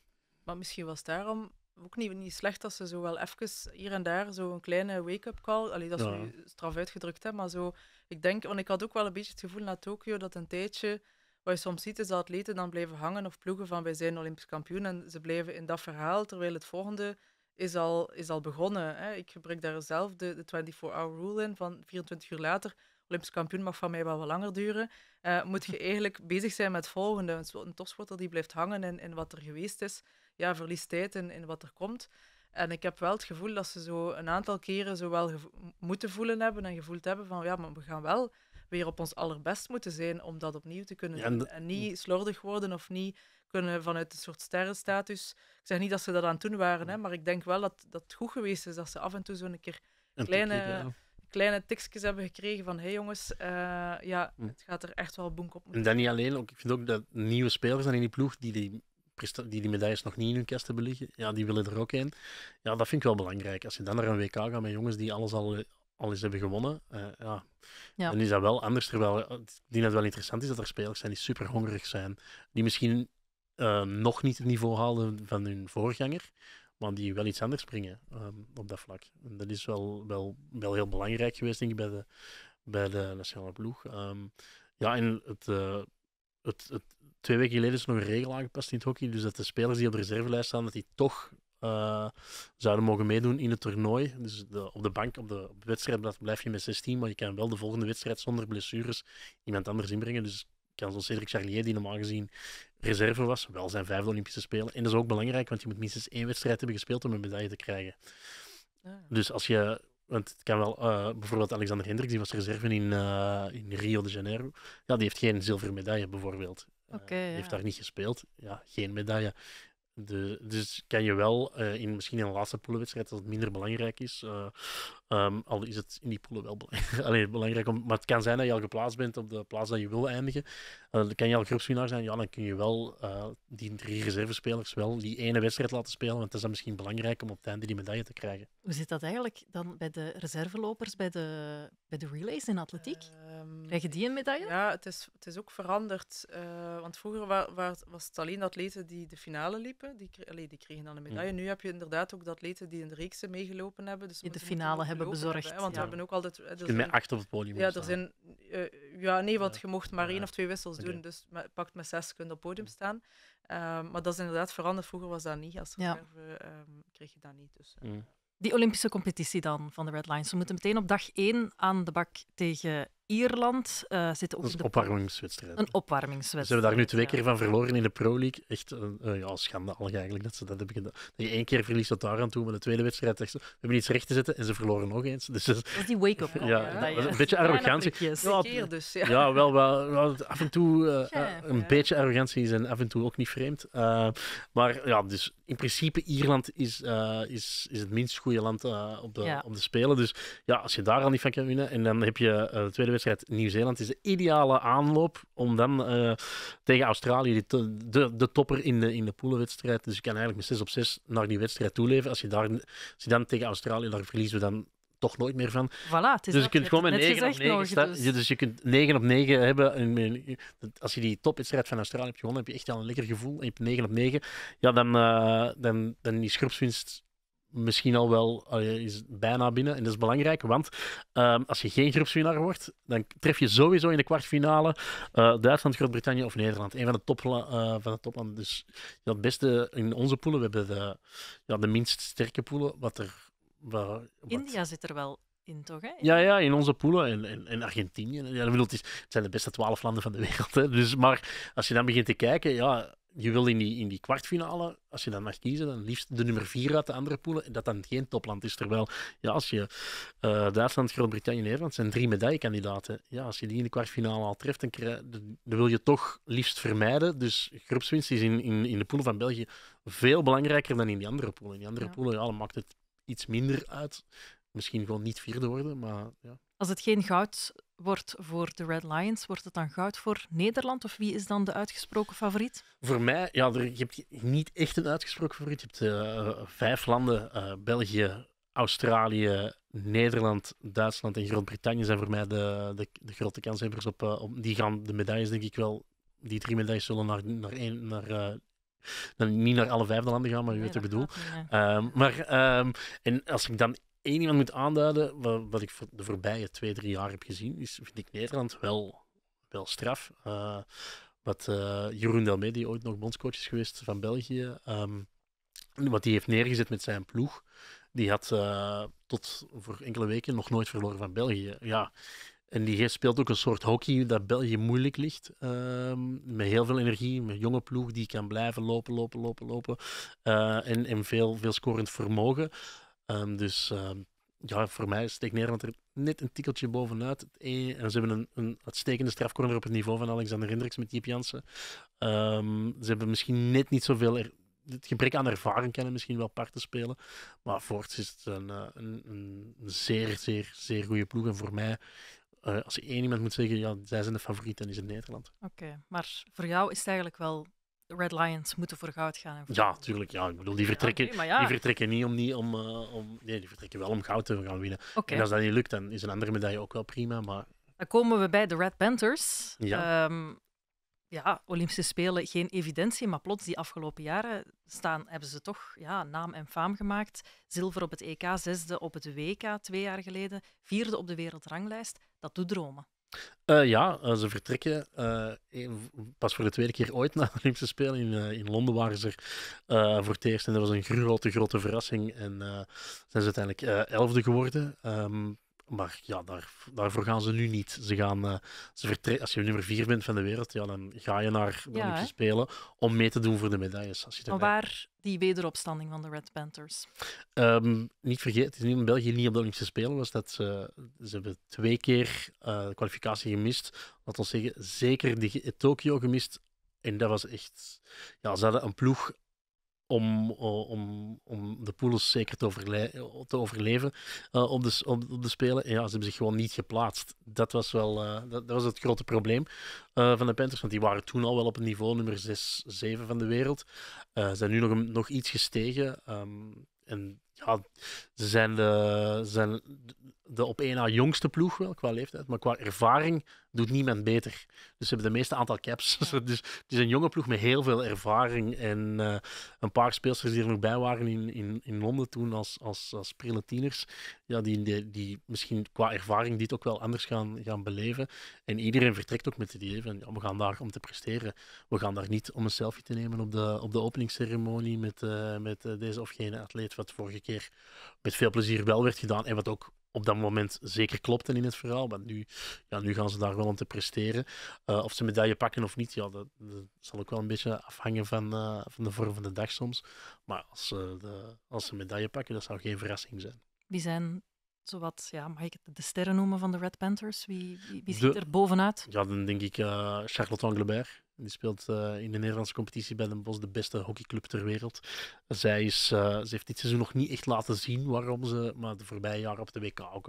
Maar misschien was daarom ook niet, niet slecht dat ze zo wel even hier en daar zo'n kleine wake-up call. alleen dat ze straf uitgedrukt, hebben, maar zo. Ik denk, want ik had ook wel een beetje het gevoel na Tokio dat een tijdje. Wat je soms ziet is dat atleten dan blijven hangen of ploegen van wij zijn Olympisch kampioen en ze blijven in dat verhaal, terwijl het volgende is al, is al begonnen. Hè. Ik gebruik daar zelf de, de 24-hour rule in van 24 uur later. Olympisch kampioen mag van mij wel wat langer duren. Eh, moet je [laughs] eigenlijk bezig zijn met het volgende. Een topsporter die blijft hangen in, wat er geweest is. Ja, verliest tijd in, wat er komt. En ik heb wel het gevoel dat ze zo een aantal keren zo wel moeten voelen hebben en gevoeld hebben van ja, maar we gaan wel weer op ons allerbest moeten zijn om dat opnieuw te kunnen doen. En niet slordig worden of niet kunnen vanuit een soort sterrenstatus. Ik zeg niet dat ze dat aan toen waren, hè, maar ik denk wel dat, dat het goed geweest is dat ze af en toe zo'n keer kleine, ja. kleine tikjes hebben gekregen van hé hey jongens, eh, ja, hm. het gaat er echt wel boek op. En dat niet alleen, ook, ik vind ook dat nieuwe spelers dan in die ploeg die die, die die medailles nog niet in hun kast hebben liggen, ja, die willen er ook in. Ja, dat vind ik wel belangrijk. Als je dan naar een WK gaat met jongens die alles al, al eens hebben gewonnen, eh, ja. ja. dan is dat wel anders. Terwijl eh, ik denk dat wel interessant is dat er spelers zijn die super hongerig zijn, die misschien eh, nog niet het niveau haalden van hun voorganger, maar die wel iets anders brengen ehm, op dat vlak. En dat is wel, wel, wel heel belangrijk geweest, denk ik, bij de, bij de nationale ploeg. Ehm, ja, en eh, het, het, twee weken geleden is nog een regel aangepast in het hockey, dus dat de spelers die op de reservelijst staan, dat die toch eh, zouden mogen meedoen in het toernooi. Dus op de bank, op de, op de wedstrijd blijf je met 16, maar je kan wel de volgende wedstrijd zonder blessures iemand anders inbrengen. Dus kan Cédric Cedric Charlier, die normaal gezien reserve was, wel zijn vijfde Olympische Spelen. En dat is ook belangrijk, want je moet minstens één wedstrijd hebben gespeeld om een medaille te krijgen. Ah. Dus als je want het kan wel, eh, bijvoorbeeld Alexander Hendricks, die was reserve in, eh, in Rio de Janeiro. Ja, die heeft geen zilveren medaille bijvoorbeeld. Eh, okay, heeft daar niet gespeeld. Ja, geen medaille. De, dus kan je wel in misschien een laatste poelenwedstrijd, als het minder belangrijk is, Ehm, al is het in die poelen wel belangrijk. [laughs] Allee, belangrijk om, maar het kan zijn dat je al geplaatst bent op de plaats dat je wil eindigen. Eh, dan kan je al groepswinnaar zijn. Ja, dan kun je wel eh, die drie reservespelers wel die ene wedstrijd laten spelen. Want het is dan misschien belangrijk om op het einde die medaille te krijgen. Hoe zit dat eigenlijk dan bij de reservelopers bij de, bij de relays in atletiek? Ehm, krijgen die een medaille? Ja, het is, het is ook veranderd. Eh, want vroeger was het alleen dat atleten die de finale liepen. Die, die kregen dan een medaille. Mm. Nu heb je inderdaad ook de atleten die in de reeksen meegelopen hebben. Dus in de finale hebben hebben bezorgd. Hè, want we hebben ook altijd. Dus je kunt acht op het podium. Ja, er zijn, eh, ja nee, want je mocht maar één of twee wissels doen. Dus met, pakt met zes kun op het podium staan. Eh, maar dat is inderdaad veranderd. Vroeger was dat niet. Als reserve ehm, kreeg je dat niet. Dus, mm. Die Olympische competitie dan van de Red Lines. We moeten meteen op dag één aan de bak tegen Ierland uh, eh, zitten ook de Een opwarmingswedstrijd. Ze hebben daar nu twee keer van verloren in de Pro League. Echt een uh, eh, ja, eigenlijk dat ze dat hebben gedaan. Dat je één keer verliest tot daar aan toe, maar de tweede wedstrijd echt, we hebben iets recht te zetten en ze verloren nog eens. Dus, dat is die wake-up. Ja, ja, dat een beetje arrogantie. Ja, dus, ja. ja wel, wel, af en toe eh, een beetje arrogantie is en af en toe ook niet vreemd. maar ja, dus in principe Ierland is, is, is het minst goede land op, de, op de Spelen. Dus ja, als je daar al niet van kan winnen en dan heb je de tweede wedstrijd Nieuw-Zeeland is de ideale aanloop om dan eh, tegen Australië de, de, de, topper in de, in de poelenwedstrijd. Dus je kan eigenlijk met 6 op 6 naar die wedstrijd toeleven. Als je, daar, als je dan tegen Australië, daar verliezen we dan toch nooit meer van. dus je kunt gewoon met 9 op 9 Dus. je kunt 9 op 9 hebben. En als je die topwedstrijd van Australië hebt gewonnen, heb je echt al een lekker gevoel. En je hebt 9 op 9. Ja, dan, uh, dan, dan is groepswinst misschien al wel is bijna binnen. En dat is belangrijk, want ehm, als je geen groepswinnaar wordt, dan tref je sowieso in de kwartfinale uh, Duitsland, Groot-Brittannië of Nederland. Een van de, top, eh, van de toplanden. Dus ja, beste in onze poelen. We hebben de, ja, de minst sterke poelen. Wat er, wat, India zit er wel in, toch? Hè? Ja, ja, in onze poelen en, en, Argentinië. Ja, bedoel, het, is, het zijn de beste twaalf landen van de wereld. Hè. Dus, maar als je dan begint te kijken, ja, je wil in die, in die kwartfinale, als je dan mag kiezen, dan liefst de nummer vier uit de andere poelen. dat dan geen topland is. Terwijl, ja, als je eh, Duitsland, Groot-Brittannië en Nederland zijn drie medaillekandidaten. Ja, als je die in de kwartfinale al treft, dan, dan wil je toch liefst vermijden. Dus groepswinst is in, in, in de poelen van België veel belangrijker dan in die andere poelen. In die andere ja. poelen ja, maakt het iets minder uit. Misschien gewoon niet vierde worden, maar ja. Als het geen goud wordt voor de Red Lions? Wordt het dan goud voor Nederland? Of wie is dan de uitgesproken favoriet? Voor mij, ja, je hebt niet echt een uitgesproken favoriet. Je hebt eh, vijf landen: eh, België, Australië, Nederland, Duitsland en Groot-Brittannië zijn voor mij de, de, de grote kanshebbers op, eh, op, Die gaan de medailles, denk ik wel. Die drie medailles zullen naar, naar, één, naar niet naar alle vijf landen gaan, maar je weet wat ik bedoel. Ehm, maar ehm, en als ik dan één iemand moet aanduiden, wat, wat ik de voorbije twee, drie jaar heb gezien, is, vind ik Nederland wel, wel straf. Eh, wat uh, Jeroen Delmed die ooit nog bondscoach is geweest van België, ehm, wat die heeft neergezet met zijn ploeg, die had eh, tot voor enkele weken nog nooit verloren van België. Ja. En die speelt ook een soort hockey dat België moeilijk ligt. Ehm, met heel veel energie, met een jonge ploeg die kan blijven lopen, lopen, lopen, lopen. en en veel, veel scorend vermogen. Ehm, dus ehm, ja, voor mij steekt Nederland er net een tikkeltje bovenuit. En ze hebben een, een uitstekende strafcorner op het niveau van Alexander Hendricks met Diep Jansen. Ehm, ze hebben misschien net niet zoveel... het gebrek aan ervaring kennen misschien wel parten spelen. Maar Voorts is het eh, een, een, een zeer, zeer, zeer goede ploeg. En voor mij eh, als je één iemand moet zeggen, ja, zij zijn de favoriet, dan is het Nederland. Oké, maar voor jou is het eigenlijk wel de Red Lions moeten voor goud gaan. Ja, tuurlijk. Ja. Ik bedoel, die vertrekken, die vertrekken niet om niet om, eh, om. Nee, die vertrekken wel om goud te gaan winnen. En als dat niet lukt, dan is een andere medaille ook wel prima. Maar... Dan komen we bij de Red Panthers. Ja. Ehm, ja, Olympische Spelen geen evidentie, maar plots die afgelopen jaren staan, hebben ze toch ja, naam en faam gemaakt. Zilver op het EK, zesde op het WK twee jaar geleden, vierde op de wereldranglijst. Dat doet dromen. Eh, ja, eh, ze vertrekken eh, pas voor de tweede keer ooit naar de Olympische Spelen. In, in Londen waren ze er voor het eerst en dat was een grote, grote verrassing. En zijn ze uiteindelijk elfde geworden. Ehm, maar ja, daar, daarvoor gaan ze nu niet. Ze gaan, eh, ze als je nummer vier bent van de wereld, ja, dan ga je naar de Olympische Spelen om mee te doen voor de medailles. Als je maar waar die wederopstanding van de Red Panthers? Ehm, niet vergeten, in België niet op de Olympische Spelen was dat ze, ze hebben twee keer eh, de kwalificatie gemist. Laat ons zeggen, zeker die, Tokio gemist. En dat was echt... Ja, ze hadden een ploeg om, eh, om, om de pools zeker te, te overleven uh, op, de, op, de Spelen. ja, ze hebben zich gewoon niet geplaatst. Dat was wel eh, dat, was het grote probleem van de Panthers, want die waren toen al wel op het niveau nummer 6, 7 van de wereld. Ze zijn nu nog, nog iets gestegen. Ehm, en ja, ze zijn, de, zijn de op één na jongste ploeg wel, qua leeftijd. Maar qua ervaring doet niemand beter. Dus ze hebben de meeste aantal caps. [laughs] Dus, dus het is een jonge ploeg met heel veel ervaring. En eh, een paar speelsters die er nog bij waren in, in, in Londen toen als, als, als tieners, Ja, die, die, die, misschien qua ervaring dit ook wel anders gaan, gaan beleven. En iedereen vertrekt ook met het idee van ja, we gaan daar om te presteren. We gaan daar niet om een selfie te nemen op de, op de openingsceremonie met, eh, met eh, deze of gene atleet. Wat vorige keer met veel plezier wel werd gedaan. En wat ook op dat moment zeker klopten in het verhaal. Maar nu, ja, nu gaan ze daar wel om te presteren. Uh, of ze medaille pakken of niet, ja, dat, zal ook wel een beetje afhangen van, eh, van de vorm van de dag soms. Maar als ze, de, als ze medaille pakken, dat zou geen verrassing zijn. Wie zijn zowat, ja, mag ik het de sterren noemen van de Red Panthers? Wie, wie, ziet er bovenuit? Ja, dan denk ik uh, Charlotte Anglebert. Die speelt eh, in de Nederlandse competitie bij Den Bosch de beste hockeyclub ter wereld. Zij is, eh, ze heeft dit seizoen nog niet echt laten zien waarom ze, maar de voorbije jaren op de WK ook,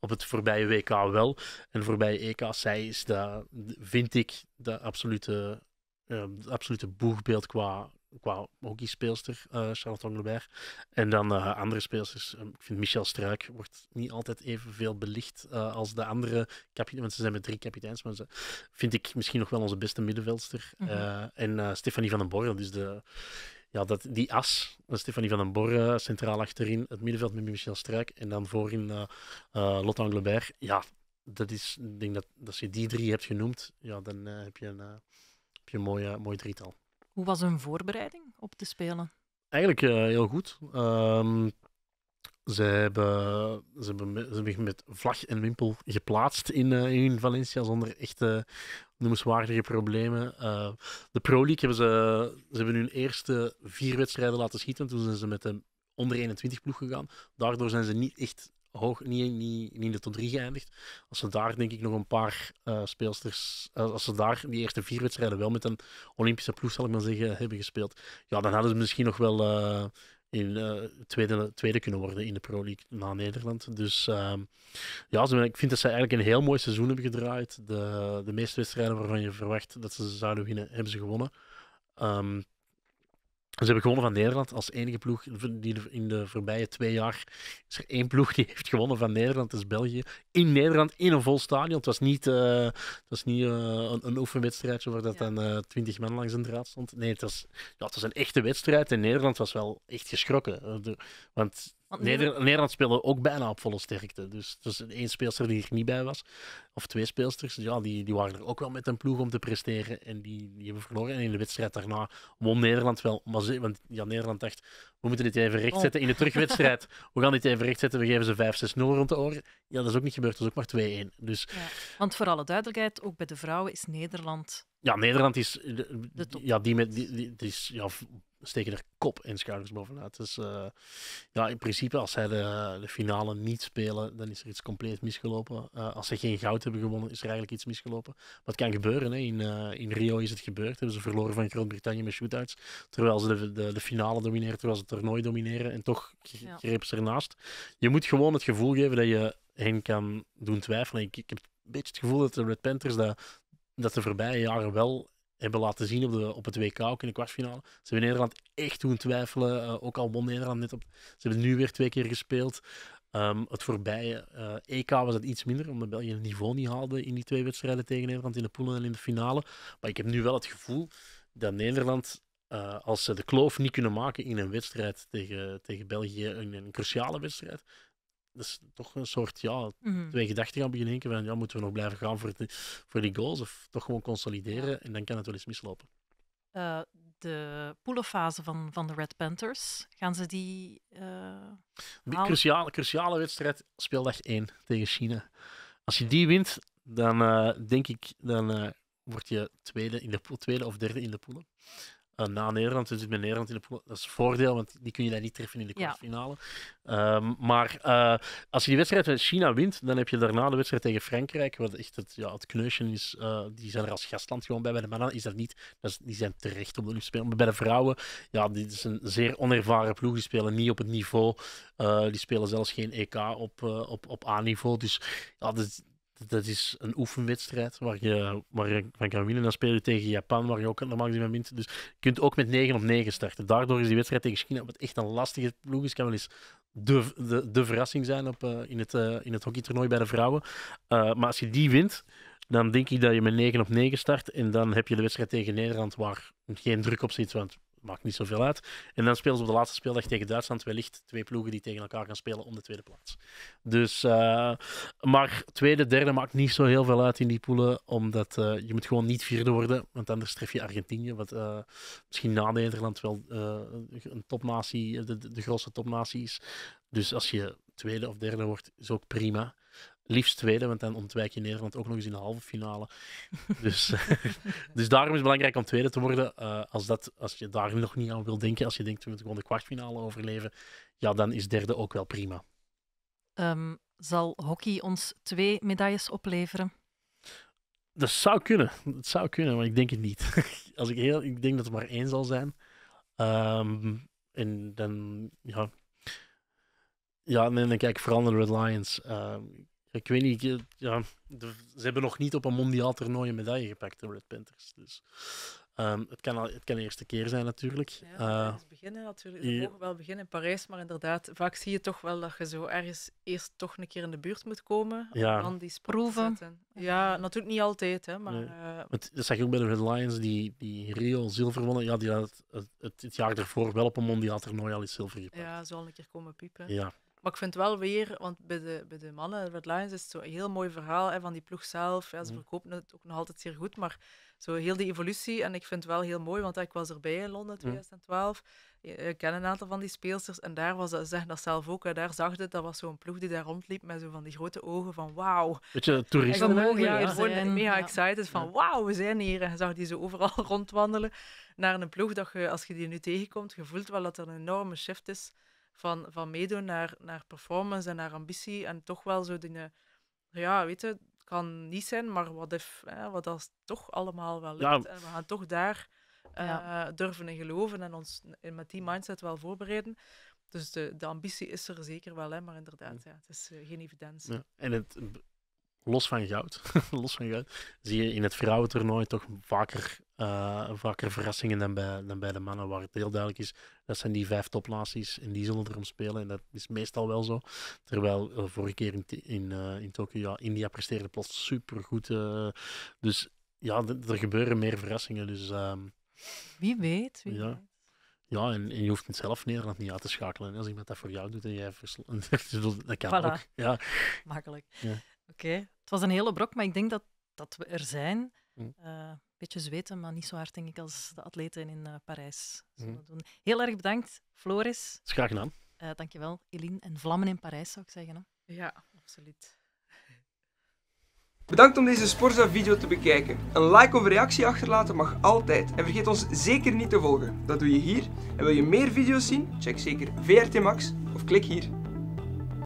op het voorbije WK wel. En de voorbije EK, zij is de, vind ik de absolute, uh, de absolute boegbeeld qua qua hockeyspeelster, uh, eh, Charlotte Engelbert. En dan eh, andere speelsters. Ehm, ik vind Michel Struik wordt niet altijd evenveel belicht eh, als de andere kapiteins. Want ze zijn met drie kapiteins, maar ze vind ik misschien nog wel onze beste middenveldster. Mhm. en Stefanie van den Borren, dus de, ja, dat, die as. Stefanie van den Borren centraal achterin, het middenveld met Michel Struik. En dan voorin uh, Lotte Engelbert. Ja, dat is, ik denk dat als je die drie hebt genoemd, ja, dan heb je een, heb je een mooie, mooi drietal. Hoe was hun voorbereiding op te Spelen? Eigenlijk eh, heel goed. Um, ze, hebben, ze, hebben, ze hebben met vlag en wimpel geplaatst in, eh, in Valencia zonder echte noemenswaardige problemen. Eh, de Pro League hebben ze, ze hebben hun eerste vier wedstrijden laten schieten. Toen zijn ze met de onder 21 ploeg gegaan. Daardoor zijn ze niet echt hoog, niet, niet, niet in de top 3 geëindigd. Als ze daar denk ik nog een paar eh, speelsters, eh, als ze daar die eerste vier wedstrijden wel met een Olympische ploeg, zal ik maar zeggen, hebben gespeeld, ja, dan hadden ze misschien nog wel uh, in, tweede, tweede kunnen worden in de Pro League na Nederland. Dus ehm, ja, ik vind dat ze eigenlijk een heel mooi seizoen hebben gedraaid. De, de meeste wedstrijden waarvan je verwacht dat ze zouden winnen, hebben ze gewonnen. Ehm, ze hebben gewonnen van Nederland als enige ploeg. Die in de voorbije twee jaar is er één ploeg die heeft gewonnen van Nederland. Dat is België. In Nederland, in een vol stadion. Het was niet, eh, het was niet eh, een, een, oefenwedstrijdje waar dat dan eh, twintig uh, man langs een draad stond. Nee, het was, ja, het was een echte wedstrijd. En Nederland was wel echt geschrokken. want Nederland, speelde ook bijna op volle sterkte. Dus er één speelster die er niet bij was. Of twee speelsters. Ja, die, die waren er ook wel met een ploeg om te presteren. En die, hebben verloren. En in de wedstrijd daarna won Nederland wel. want ja, Nederland dacht, we moeten dit even rechtzetten oh. in de terugwedstrijd. [laughs] we gaan dit even rechtzetten. We geven ze 5-6-0 rond de oren. Ja, dat is ook niet gebeurd. Dat is ook maar 2-1. Dus... Ja. Want voor alle duidelijkheid, ook bij de vrouwen is Nederland... Ja, Nederland is... ja, die met, die, die is ja, steken er kop in schouders bovenuit. Dus eh, ja, in principe, als zij de, de, finale niet spelen, dan is er iets compleet misgelopen. Eh, als ze geen goud hebben gewonnen, is er eigenlijk iets misgelopen. Wat kan gebeuren? Hè? In, eh, in Rio is het gebeurd. Hebben ze verloren van Groot-Brittannië met shootouts. Terwijl ze de, de, de, finale domineren, terwijl ze het toernooi domineren. En toch greep grepen ze ernaast. Je moet gewoon het gevoel geven dat je hen kan doen twijfelen. Ik, ik heb een beetje het gevoel dat de Red Panthers dat, dat de voorbije jaren wel hebben laten zien op, de, op het WK, ook in de kwartfinale. Ze hebben Nederland echt doen twijfelen. Eh, ook al won Nederland net op. Ze hebben nu weer twee keer gespeeld. Ehm, het voorbije EK eh, e was het iets minder, omdat België het niveau niet haalde in die twee wedstrijden tegen Nederland in de poelen en in de finale. Maar ik heb nu wel het gevoel dat Nederland, eh, als ze de kloof niet kunnen maken in een wedstrijd tegen, tegen België, een cruciale wedstrijd, dat is toch een soort ja, mhm. twee gedachten gaan beginnen denken van ja, moeten we nog blijven gaan voor, de, voor die goals of toch gewoon consolideren en dan kan het wel eens mislopen. Eh, de poelenfase van, van de Red Panthers, gaan ze die... Eh, cruciale, cruciale wedstrijd, speeldag 1 tegen China. Als je die wint, dan eh, denk ik, dan word je tweede, in de tweede of derde in de poelen. Eh, na Nederland. Dus met Nederland in dat is een voordeel, want die kun je dan niet treffen in de kwartfinale. Ehm, maar eh, als je die wedstrijd met China wint, dan heb je daarna de wedstrijd tegen Frankrijk, wat echt het, ja, het is. Eh, die zijn er als gastland gewoon bij. Bij de mannen is dat niet. Dat die zijn terecht op de spelen. Maar bij de vrouwen, ja, dit is een zeer onervaren ploeg. Die spelen niet op het niveau. die spelen zelfs geen EK op, op, op A-niveau. Dus ja, dat is, dat is een oefenwedstrijd waar je, waar je van kan winnen. Dan speel je tegen Japan, waar je ook normaal gezien maximum wint. Dus je kunt ook met 9 op 9 starten. Daardoor is die wedstrijd tegen China, wat echt een lastige ploeg is, kan wel eens de, de, de verrassing zijn op, eh, in, het, eh, in het hockeytoernooi bij de vrouwen. Eh, maar als je die wint, dan denk ik dat je met 9 op 9 start. En dan heb je de wedstrijd tegen Nederland waar geen druk op zit. Want maakt niet zoveel uit. En dan spelen ze op de laatste speeldag tegen Duitsland wellicht twee ploegen die tegen elkaar gaan spelen om de tweede plaats. Dus, eh, maar tweede, derde maakt niet zo heel veel uit in die poelen, omdat eh, je moet gewoon niet vierde worden, want anders tref je Argentinië, wat eh, misschien na Nederland wel een topnatie, de, de grootste topnatie is. Dus als je tweede of derde wordt, is ook prima. Liefst tweede, want dan ontwijk je Nederland ook nog eens in de halve finale. Dus, [laughs] dus daarom is het belangrijk om tweede te worden. Eh, als, dat, als je daar nog niet aan wil denken, als je denkt we moeten gewoon de kwartfinale overleven, ja, dan is derde ook wel prima. Ehm, zal hockey ons twee medailles opleveren? Dat zou kunnen. Dat zou kunnen, maar ik denk het niet. [laughs] als ik, heel, ik denk dat het maar één zal zijn. Ehm, en dan, ja. Ja, en dan kijk ik vooral de Red Lions. Ehm, ik weet niet, ja, ze hebben nog niet op een mondiaal toernooi een medaille gepakt, de Red Panthers. Dus, ehm, het, kan al, het kan de eerste keer zijn natuurlijk. Ja, uh, beginnen natuurlijk. We mogen wel beginnen in Parijs, maar inderdaad, vaak zie je toch wel dat je zo ergens eerst toch een keer in de buurt moet komen. Ja. dan die proeven. Ja, natuurlijk niet altijd, hè, maar... Nee. het, eh, dat zag je ook bij de Red Lions, die, die Rio zilver wonnen. Ja, die had het, het, het jaar ervoor wel op een mondiaal toernooi al iets zilver gepakt. Ja, zo al een keer komen piepen. Ja. Maar ik vind wel weer, want bij de, bij de mannen, Red Lions, is het zo'n heel mooi verhaal hè, van die ploeg zelf. Ja, ze mhm. verkopen het ook nog altijd zeer goed, maar zo heel die evolutie. En ik vind het wel heel mooi, want ik was erbij in Londen 2012. Mhm. Eh, eh, ik ken een aantal van die speelsters en daar was dat, zeg dat zelf ook. Hè, daar zag je, dat was zo'n ploeg die daar rondliep met zo van die grote ogen van wauw. Beetje toeristen. En gewoon, ja, gewoon mega excited van wauw, we zijn hier. En zag die zo overal [laughs] rondwandelen naar een ploeg dat je, als je die nu tegenkomt, je voelt wel dat er een enorme shift is van, van meedoen naar, naar performance en naar ambitie. En toch wel zo dingen, ja, weet je, het kan niet zijn, maar wat, if, hè, wat als het toch allemaal wel lukt. En we gaan toch daar eh, durven in geloven en ons met die mindset wel voorbereiden. Dus de, de ambitie is er zeker wel, hè, maar inderdaad, ja. het is eh, geen evidentie. En het los van goud, [laughs] los van goud, zie je in het vrouwentoernooi toch vaker, eh, vaker verrassingen dan bij, dan bij de mannen, waar het heel duidelijk is, dat zijn die vijf toplaties en die zullen erom spelen. En dat is meestal wel zo. Terwijl eh, vorige keer in, in, eh, in Tokio, ja, India presteerde plots supergoed. dus ja, er gebeuren meer verrassingen. Dus, ehm, wie weet, wie ja. Ja, en, en, je hoeft het zelf Nederland niet uit te schakelen. Als met dat voor jou doet en jij verslaat, [laughs] dat kan ook. Ja. Makkelijk. Ja. Oké, was een hele brok, maar ik denk dat, dat we er zijn. Hm. Eh, een beetje zweten, maar niet zo hard, denk ik, als de atleten in eh, Parijs hm. doen. Heel erg bedankt, Floris. graag gedaan. Uh, dankjewel, Eline. En vlammen in Parijs, zou ik zeggen. Hè? Ja, absoluut. Bedankt om deze Sporza video te bekijken. Een like of reactie achterlaten mag altijd. En vergeet ons zeker niet te volgen. Dat doe je hier. En wil je meer video's zien? Check zeker VRT Max of klik hier.